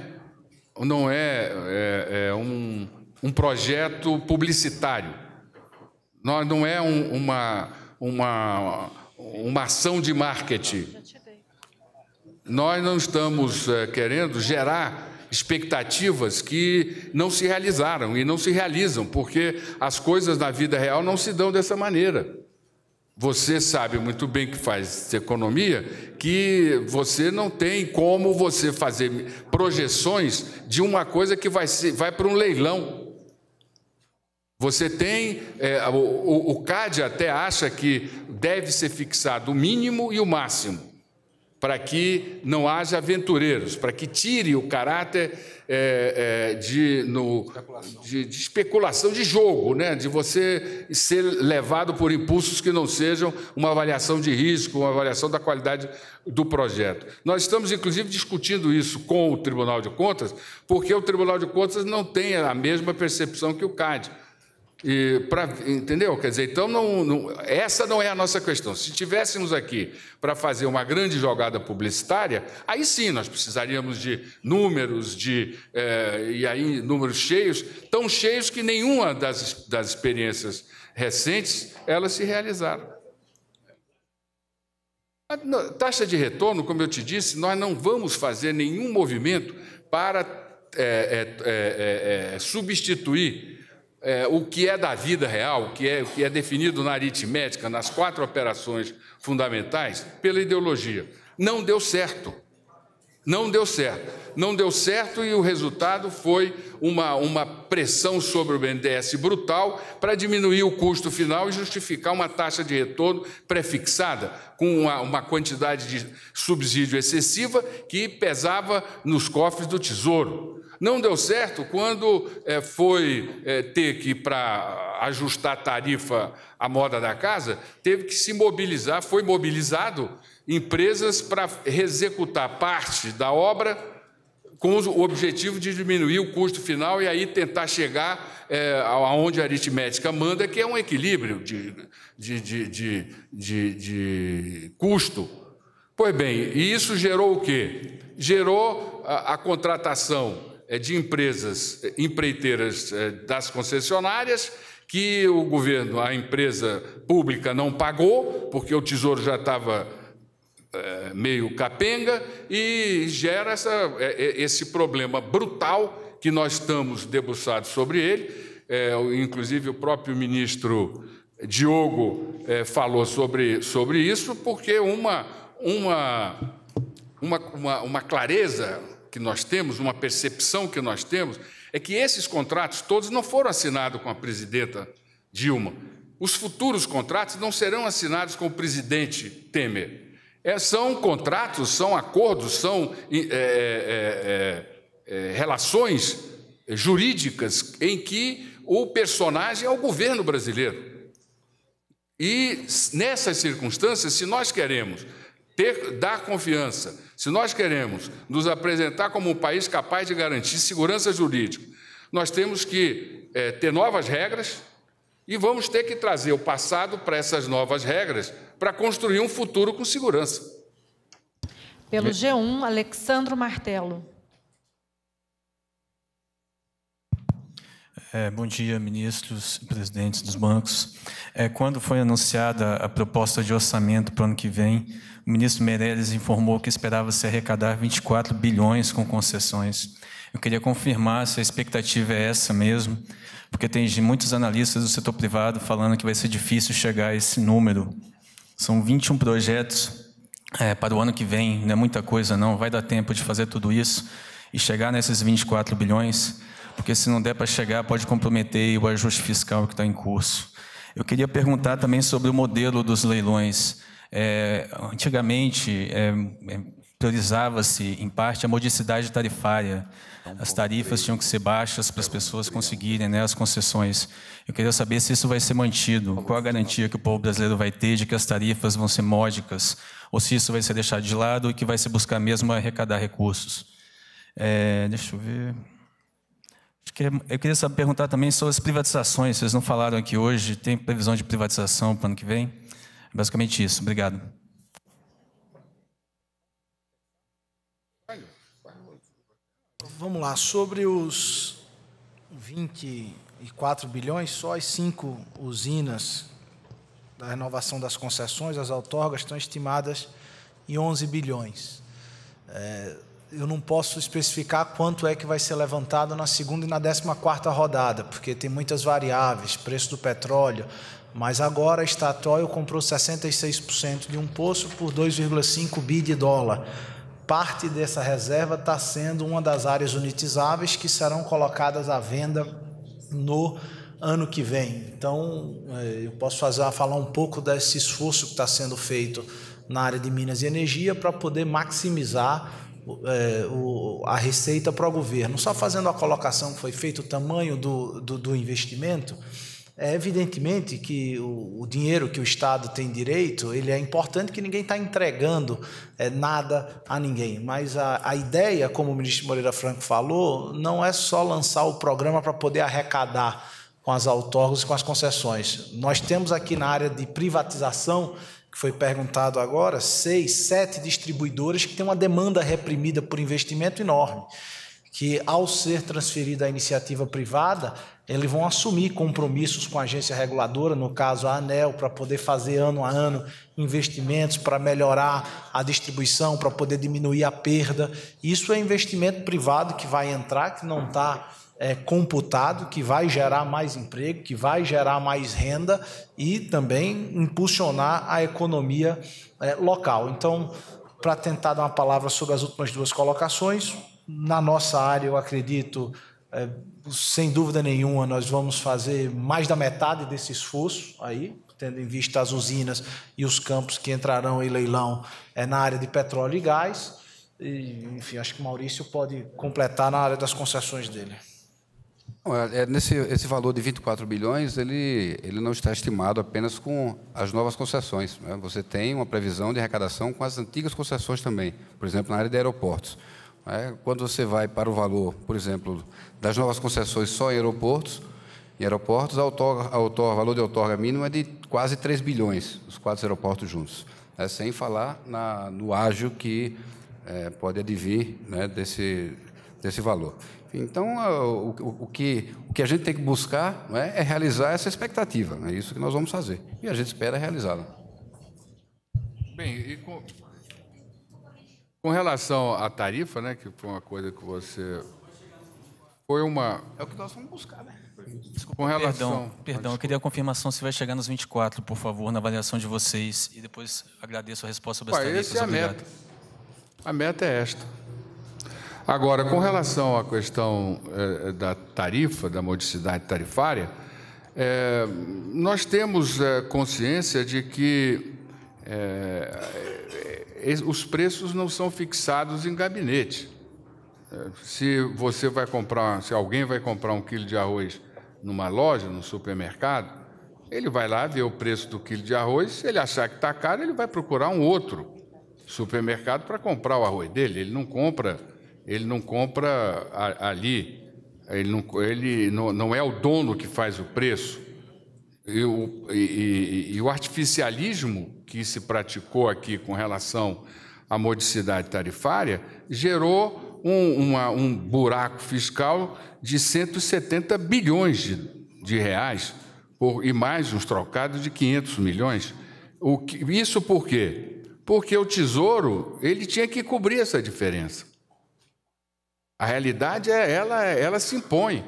não é, é, é um, um, projeto publicitário, não, não é um, uma, uma, uma ação de marketing. Nós não estamos é, querendo gerar expectativas que não se realizaram e não se realizam, porque as coisas na vida real não se dão dessa maneira. Você sabe muito bem que faz economia que você não tem como você fazer projeções de uma coisa que vai, ser, vai para um leilão. Você tem, é, o, o CAD até acha que deve ser fixado o mínimo e o máximo para que não haja aventureiros, para que tire o caráter é, é, de, no, especulação. De, de, especulação, de jogo, né? de você ser levado por impulsos que não sejam uma avaliação de risco, uma avaliação da qualidade do projeto. Nós estamos, inclusive, discutindo isso com o Tribunal de Contas, porque o Tribunal de Contas não tem a mesma percepção que o CAD. E pra, entendeu? Quer dizer, então não, não, essa não é a nossa questão. Se tivéssemos aqui para fazer uma grande jogada publicitária, aí sim nós precisaríamos de números, de eh, e aí números cheios, tão cheios que nenhuma das, das experiências recentes elas se realizaram. A taxa de retorno, como eu te disse, nós não vamos fazer nenhum movimento para é, é, é, substituir é, o que é da vida real, o que é, o que é definido na aritmética, nas quatro operações fundamentais, pela ideologia. Não deu certo. Não deu certo. Não deu certo e o resultado foi uma, uma pressão sobre o BNDES brutal para diminuir o custo final e justificar uma taxa de retorno prefixada, com uma, uma quantidade de subsídio excessiva que pesava nos cofres do Tesouro. Não deu certo quando é, foi é, ter que, para ajustar a tarifa à moda da casa, teve que se mobilizar, foi mobilizado empresas para executar parte da obra com o objetivo de diminuir o custo final e aí tentar chegar é, aonde a aritmética manda, que é um equilíbrio de, de, de, de, de, de custo. Pois bem, e isso gerou o quê? Gerou a, a contratação é, de empresas é, empreiteiras é, das concessionárias que o governo, a empresa pública não pagou, porque o Tesouro já estava meio capenga, e gera essa, esse problema brutal que nós estamos debruçados sobre ele. inclusive, o próprio ministro Diogo falou sobre, sobre isso, porque uma, uma, uma, uma clareza que nós temos, uma percepção que nós temos, é que esses contratos todos não foram assinados com a presidenta Dilma. Os futuros contratos não serão assinados com o presidente Temer. É, são contratos, são acordos, são é, é, relações jurídicas em que o personagem é o governo brasileiro. E nessas circunstâncias, se nós queremos ter, dar confiança. Se nós queremos nos apresentar como um país capaz de garantir segurança jurídica, nós temos que é, ter novas regras e vamos ter que trazer o passado para essas novas regras para construir um futuro com segurança. Pelo G1, Alexandro Martelo. É, bom dia, ministros e presidentes dos bancos. É, quando foi anunciada a proposta de orçamento para o ano que vem, o ministro Meirelles informou que esperava se arrecadar 24 bilhões com concessões. Eu queria confirmar se a expectativa é essa mesmo, porque tem muitos analistas do setor privado falando que vai ser difícil chegar a esse número. São 21 projetos é, para o ano que vem, não é muita coisa não, vai dar tempo de fazer tudo isso e chegar nesses 24 bilhões porque se não der para chegar, pode comprometer o ajuste fiscal que está em curso. Eu queria perguntar também sobre o modelo dos leilões. É, antigamente, é, é priorizava-se, em parte, a modicidade tarifária. É as tarifas tinham que ser baixas para as pessoas conseguirem né, as concessões. Eu queria saber se isso vai ser mantido. Qual a garantia que o povo brasileiro vai ter de que as tarifas vão ser módicas? Ou se isso vai ser deixado de lado e que vai se buscar mesmo arrecadar recursos? É, deixa eu ver. É, eu queria saber perguntar também sobre as privatizações. Vocês não falaram aqui hoje. Tem previsão de privatização para o ano que vem? É basicamente isso. Obrigado. Vamos lá. Sobre os 24 bilhões, só as cinco usinas da renovação das concessões, as outorgas, estão estimadas em 11 bilhões. É, eu não posso especificar quanto é que vai ser levantado na segunda e na décima quarta rodada, porque tem muitas variáveis, preço do petróleo, mas agora a Statoil comprou 66% de um poço por 2,5 bi de dólar. Parte dessa reserva está sendo uma das áreas unitizáveis que serão colocadas à venda no ano que vem. Então, eh, eu posso fazer, falar um pouco desse esforço que está sendo feito na área de Minas e Energia para poder maximizar é, o, a receita para o governo, só fazendo a colocação que foi feita, o tamanho do, do, do investimento, é evidentemente que o, o, dinheiro que o Estado tem direito, ele é importante que ninguém está entregando é, nada a ninguém. Mas a, a ideia, como o ministro Moreira Franco falou, não é só lançar o programa para poder arrecadar com as outorgas e com as concessões. Nós temos aqui na área de privatização que foi perguntado agora, seis, sete distribuidoras que têm uma demanda reprimida por investimento enorme, que ao ser transferida à iniciativa privada, eles vão assumir compromissos com a agência reguladora, no caso a ANEL, para poder fazer ano a ano investimentos para melhorar a distribuição, para poder diminuir a perda. Isso é investimento privado que vai entrar, que não está é, computado, que vai gerar mais emprego, que vai gerar mais renda e também impulsionar a economia é, local. Então, para tentar dar uma palavra sobre as últimas duas colocações, na nossa área, eu acredito, é, sem dúvida nenhuma, nós vamos fazer mais da metade desse esforço aí, tendo em vista as usinas e os campos que entrarão em leilão é, na área de petróleo e gás. E, enfim, acho que o Maurício pode completar na área das concessões dele. É, nesse, esse valor de 24 bilhões, ele, ele não está estimado apenas com as novas concessões. Né? Você tem uma previsão de arrecadação com as antigas concessões também, por exemplo, na área de aeroportos. É, quando você vai para o valor, por exemplo, das novas concessões só em aeroportos, em aeroportos, a a o valor de outorga mínimo é de quase 3 bilhões, os quatro aeroportos juntos. É, sem falar na, no ágio que é, pode advir né, desse, desse valor. Então, é, o, o, o, que, o que a gente tem que buscar é, é realizar essa expectativa. É isso que nós vamos fazer. E a gente espera realizá-la. Bem, com, com, relação à tarifa, né, que foi uma coisa que você. Foi uma. É o que nós vamos buscar, né? Desculpa, com relação. Perdão, perdão eu queria a confirmação se vai chegar nos 24, por favor, na avaliação de vocês. E depois agradeço a resposta sobre as Ué, tarifas. é a meta. A meta é esta. Agora, com relação à questão eh, da tarifa, da modicidade tarifária, eh, nós temos eh, consciência de que os preços não são fixados em gabinete. Se você vai comprar, se alguém vai comprar um quilo de arroz numa loja, num supermercado, ele vai lá ver o preço do quilo de arroz, se ele achar que está caro, ele vai procurar um outro supermercado para comprar o arroz dele. Ele não compra ele não compra ali, ele, não, ele não, não, é o dono que faz o preço. E o, e, e o artificialismo que se praticou aqui com relação à modicidade tarifária gerou um, uma, um buraco fiscal de 170 bilhões de, de reais por, e mais uns trocados de 500 milhões. Que, isso por quê? Porque o Tesouro ele tinha que cobrir essa diferença. A realidade é ela, ela se impõe,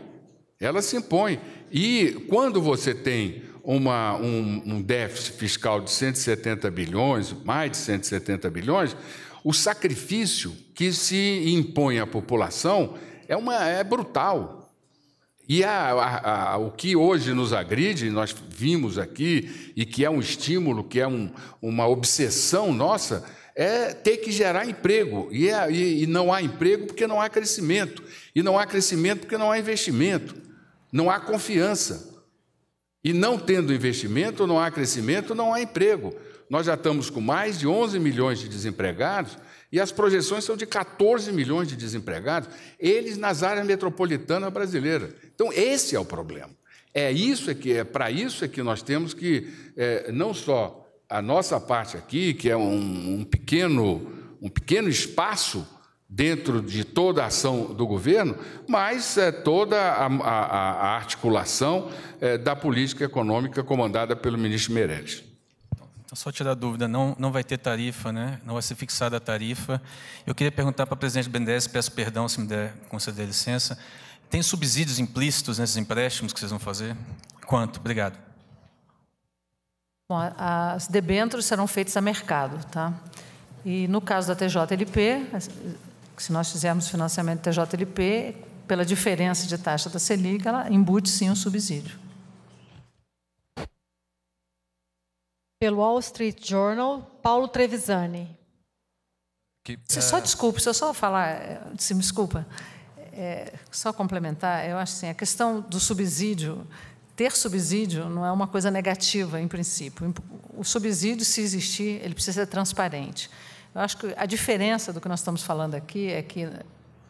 ela se impõe. E quando você tem uma, um, um déficit fiscal de 170 bilhões, mais de 170 bilhões, o sacrifício que se impõe à população é, uma, é brutal. E a, a, a, o que hoje nos agride, nós vimos aqui, e que é um estímulo, que é um, uma obsessão nossa, é ter que gerar emprego. E, é, e, e não há emprego porque não há crescimento. E não há crescimento porque não há investimento. Não há confiança. E não tendo investimento, não há crescimento, não há emprego. Nós já estamos com mais de 11 milhões de desempregados e as projeções são de 14 milhões de desempregados, eles nas áreas metropolitanas brasileiras. Então, esse é o problema. É isso é que é para isso é que nós temos que é, não só a nossa parte aqui, que é um, um, pequeno, um pequeno espaço dentro de toda a ação do governo, mas é, toda a, a, a articulação é, da política econômica comandada pelo ministro Meirelles. Então, só tirar dúvida, não, não vai ter tarifa, né? não vai ser fixada a tarifa. Eu queria perguntar para o presidente Bendez, peço perdão se me der, conceder licença, tem subsídios implícitos nesses empréstimos que vocês vão fazer? Quanto? Obrigado. Bom, as debêntures serão feitas a mercado, tá? E no caso da TJLP, se nós fizermos financiamento TJLP, pela diferença de taxa da Selic, ela embute sim um subsídio. Pelo Wall Street Journal, Paulo Trevisani. Que, é... Só desculpe, se eu só falar, eh, se me desculpa, é, só complementar, eu acho assim, a questão do subsídio ter subsídio não é uma coisa negativa, em princípio. O subsídio, se existir, ele precisa ser transparente. Eu acho que a diferença do que nós estamos falando aqui é que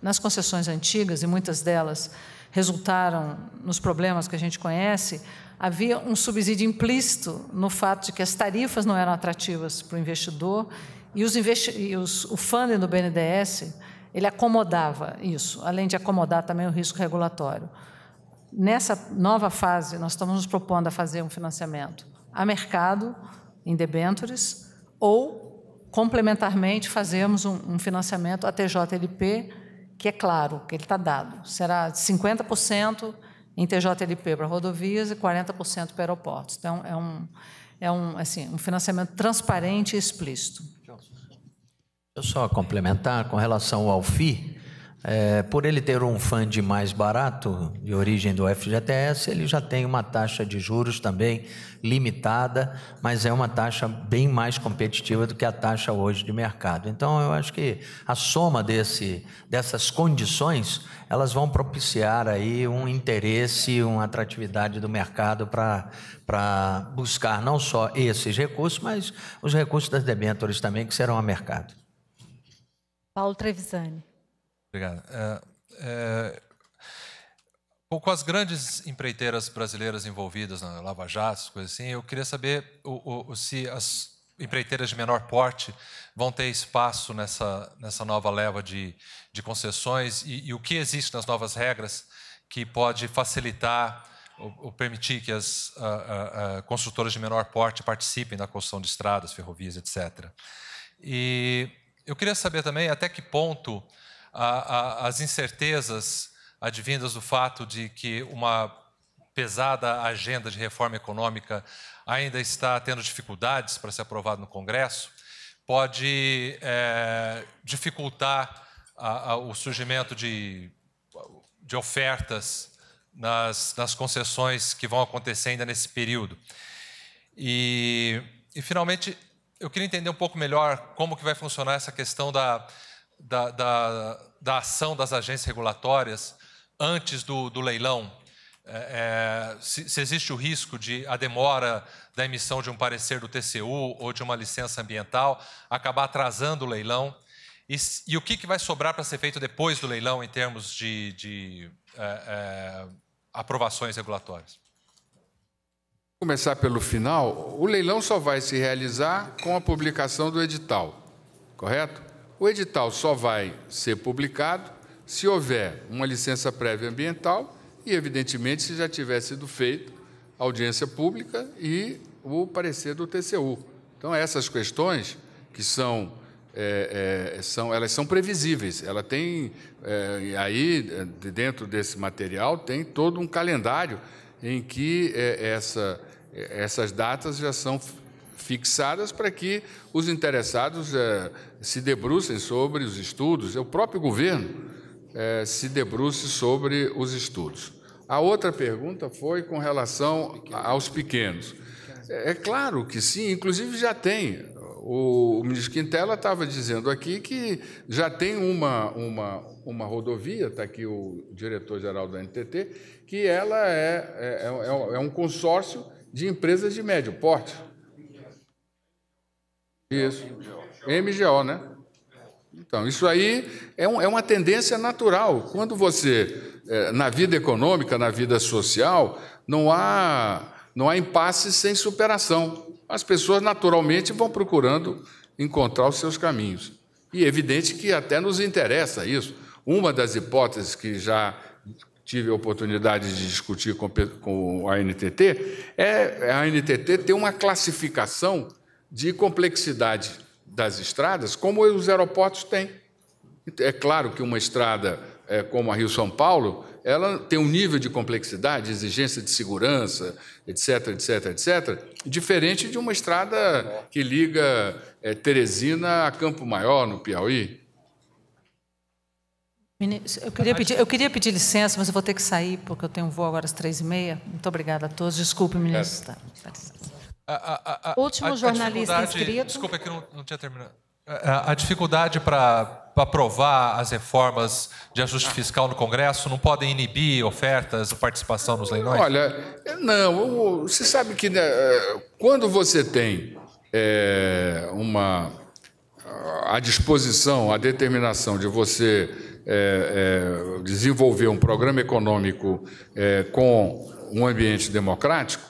nas concessões antigas, e muitas delas resultaram nos problemas que a gente conhece, havia um subsídio implícito no fato de que as tarifas não eram atrativas para o investidor e, os investi e os, o funding do BNDES ele acomodava isso, além de acomodar também o risco regulatório nessa nova fase, nós estamos nos propondo a fazer um financiamento a mercado, em debêntures, ou, complementarmente, fazermos um, um financiamento a TJLP, que é claro, que ele está dado. Será 50% em TJLP para rodovias e 40% para aeroportos. Então, é um, é um, assim, um financiamento transparente e explícito. Eu só complementar com relação ao FII, é, por ele ter um fund mais barato, de origem do FGTS, ele já tem uma taxa de juros também limitada, mas é uma taxa bem mais competitiva do que a taxa hoje de mercado. Então, eu acho que a soma desse, dessas condições, elas vão propiciar aí um interesse, uma atratividade do mercado para buscar não só esses recursos, mas os recursos das debêntures também que serão a mercado. Paulo Trevisani. Obrigado. É, é, com as grandes empreiteiras brasileiras envolvidas na Lava Jato, coisas assim, eu queria saber o, o, se as empreiteiras de menor porte vão ter espaço nessa, nessa nova leva de, de concessões e, e o que existe nas novas regras que pode facilitar ou, permitir que as a, construtoras de menor porte participem da construção de estradas, ferrovias, etc. E eu queria saber também até que ponto a, a, as incertezas advindas do fato de que uma pesada agenda de reforma econômica ainda está tendo dificuldades para ser aprovada no Congresso, pode é, dificultar a, o surgimento de, de ofertas nas, nas, concessões que vão acontecer ainda nesse período. E, e, finalmente, eu queria entender um pouco melhor como que vai funcionar essa questão da, da, da, da ação das agências regulatórias antes do, do leilão? É, é, se, se, existe o risco de a demora da emissão de um parecer do TCU ou de uma licença ambiental acabar atrasando o leilão? E, e o que, que vai sobrar para ser feito depois do leilão em termos de, de é, é, aprovações regulatórias? Começar pelo final, o leilão só vai se realizar com a publicação do edital, correto? o edital só vai ser publicado se houver uma licença prévia ambiental e, evidentemente, se já tiver sido feito audiência pública e o parecer do TCU. Então, essas questões que são, é, é, são elas são previsíveis. Ela tem é, aí dentro desse material tem todo um calendário em que é, essa, é, essas datas já são fixadas para que os interessados é, se debrucem sobre os estudos, é o próprio governo é, se debruce sobre os estudos. A outra pergunta foi com relação aos pequenos. É, é claro que sim, inclusive já tem. O, o ministro Quintela estava dizendo aqui que já tem uma, uma, uma rodovia, está aqui o diretor-geral da NTT, que ela é, é, é, é um consórcio de empresas de médio porte. Isso. MGO, é né? Então, isso aí é, um, é uma tendência natural. Quando você, é, na vida econômica, na vida social, não há, não há impasse sem superação. As pessoas naturalmente vão procurando encontrar os seus caminhos. E é evidente que até nos interessa isso. Uma das hipóteses que já tive a oportunidade de discutir com, com a NTT é a NTT ter uma classificação de complexidade das estradas como os aeroportos têm. É claro que uma estrada é, como a Rio-São Paulo, ela tem um nível de complexidade, exigência de segurança, etc., etc., etc., diferente de uma estrada que liga é, Teresina a Campo Maior, no Piauí. Eu queria, pedir, eu queria pedir licença, mas eu vou ter que sair, porque eu tenho um voo agora às três e meia. Muito obrigada a todos. Desculpe, ministro. É. Tá, tá, tá. A, a, a, Último jornalista inscrito. Desculpa é que não, não tinha terminado. A, dificuldade para aprovar as reformas de ajuste ah. fiscal no Congresso não podem inibir ofertas ou participação nos leilões? Olha, não. Você sabe que né, é, quando você tem é, uma a disposição, a determinação de você é, é, desenvolver um programa econômico é, com um ambiente democrático,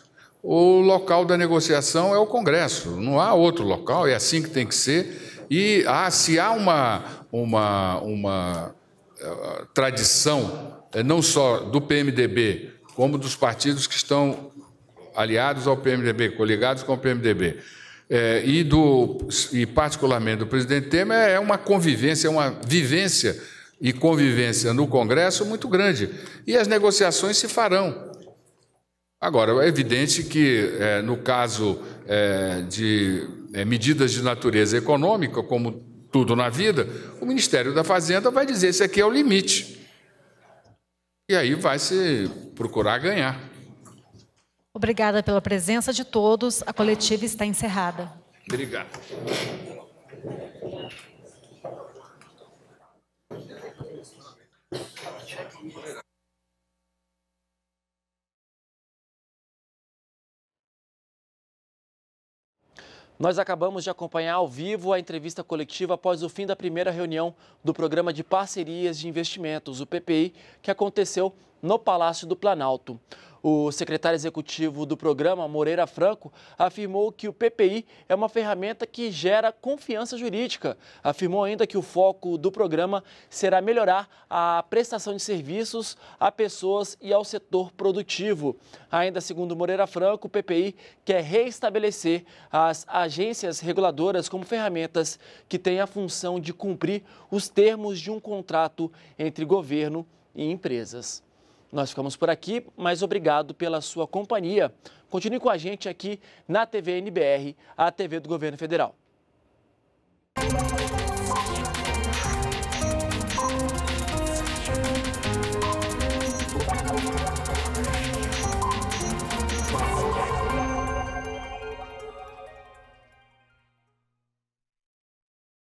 o local da negociação é o Congresso, não há outro local, é assim que tem que ser. E há, se há uma, uma, uma uh, tradição, eh, não só do PMDB, como dos partidos que estão aliados ao PMDB, coligados com o PMDB, é, eh, e, do, e particularmente do presidente Temer, é uma convivência, é uma vivência e convivência no Congresso muito grande. E as negociações se farão. Agora, é evidente que, é, no caso é, de é, medidas de natureza econômica, como tudo na vida, o Ministério da Fazenda vai dizer: esse aqui é o limite. E aí vai se procurar ganhar. Obrigada pela presença de todos. A coletiva está encerrada. Obrigado. Nós acabamos de acompanhar ao vivo a entrevista coletiva após o fim da primeira reunião do Programa de Parcerias de Investimentos, o PPI, que aconteceu no Palácio do Planalto. O secretário executivo do programa, Moreira Franco, afirmou que o PPI é uma ferramenta que gera confiança jurídica. Afirmou ainda que o foco do programa será melhorar a prestação de serviços a pessoas e ao setor produtivo. Ainda segundo Moreira Franco, o PPI quer reestabelecer as agências reguladoras como ferramentas que têm a função de cumprir os termos de um contrato entre governo e empresas. Nós ficamos por aqui, mas obrigado pela sua companhia. Continue com a gente aqui na TV NBR, a TV do Governo Federal.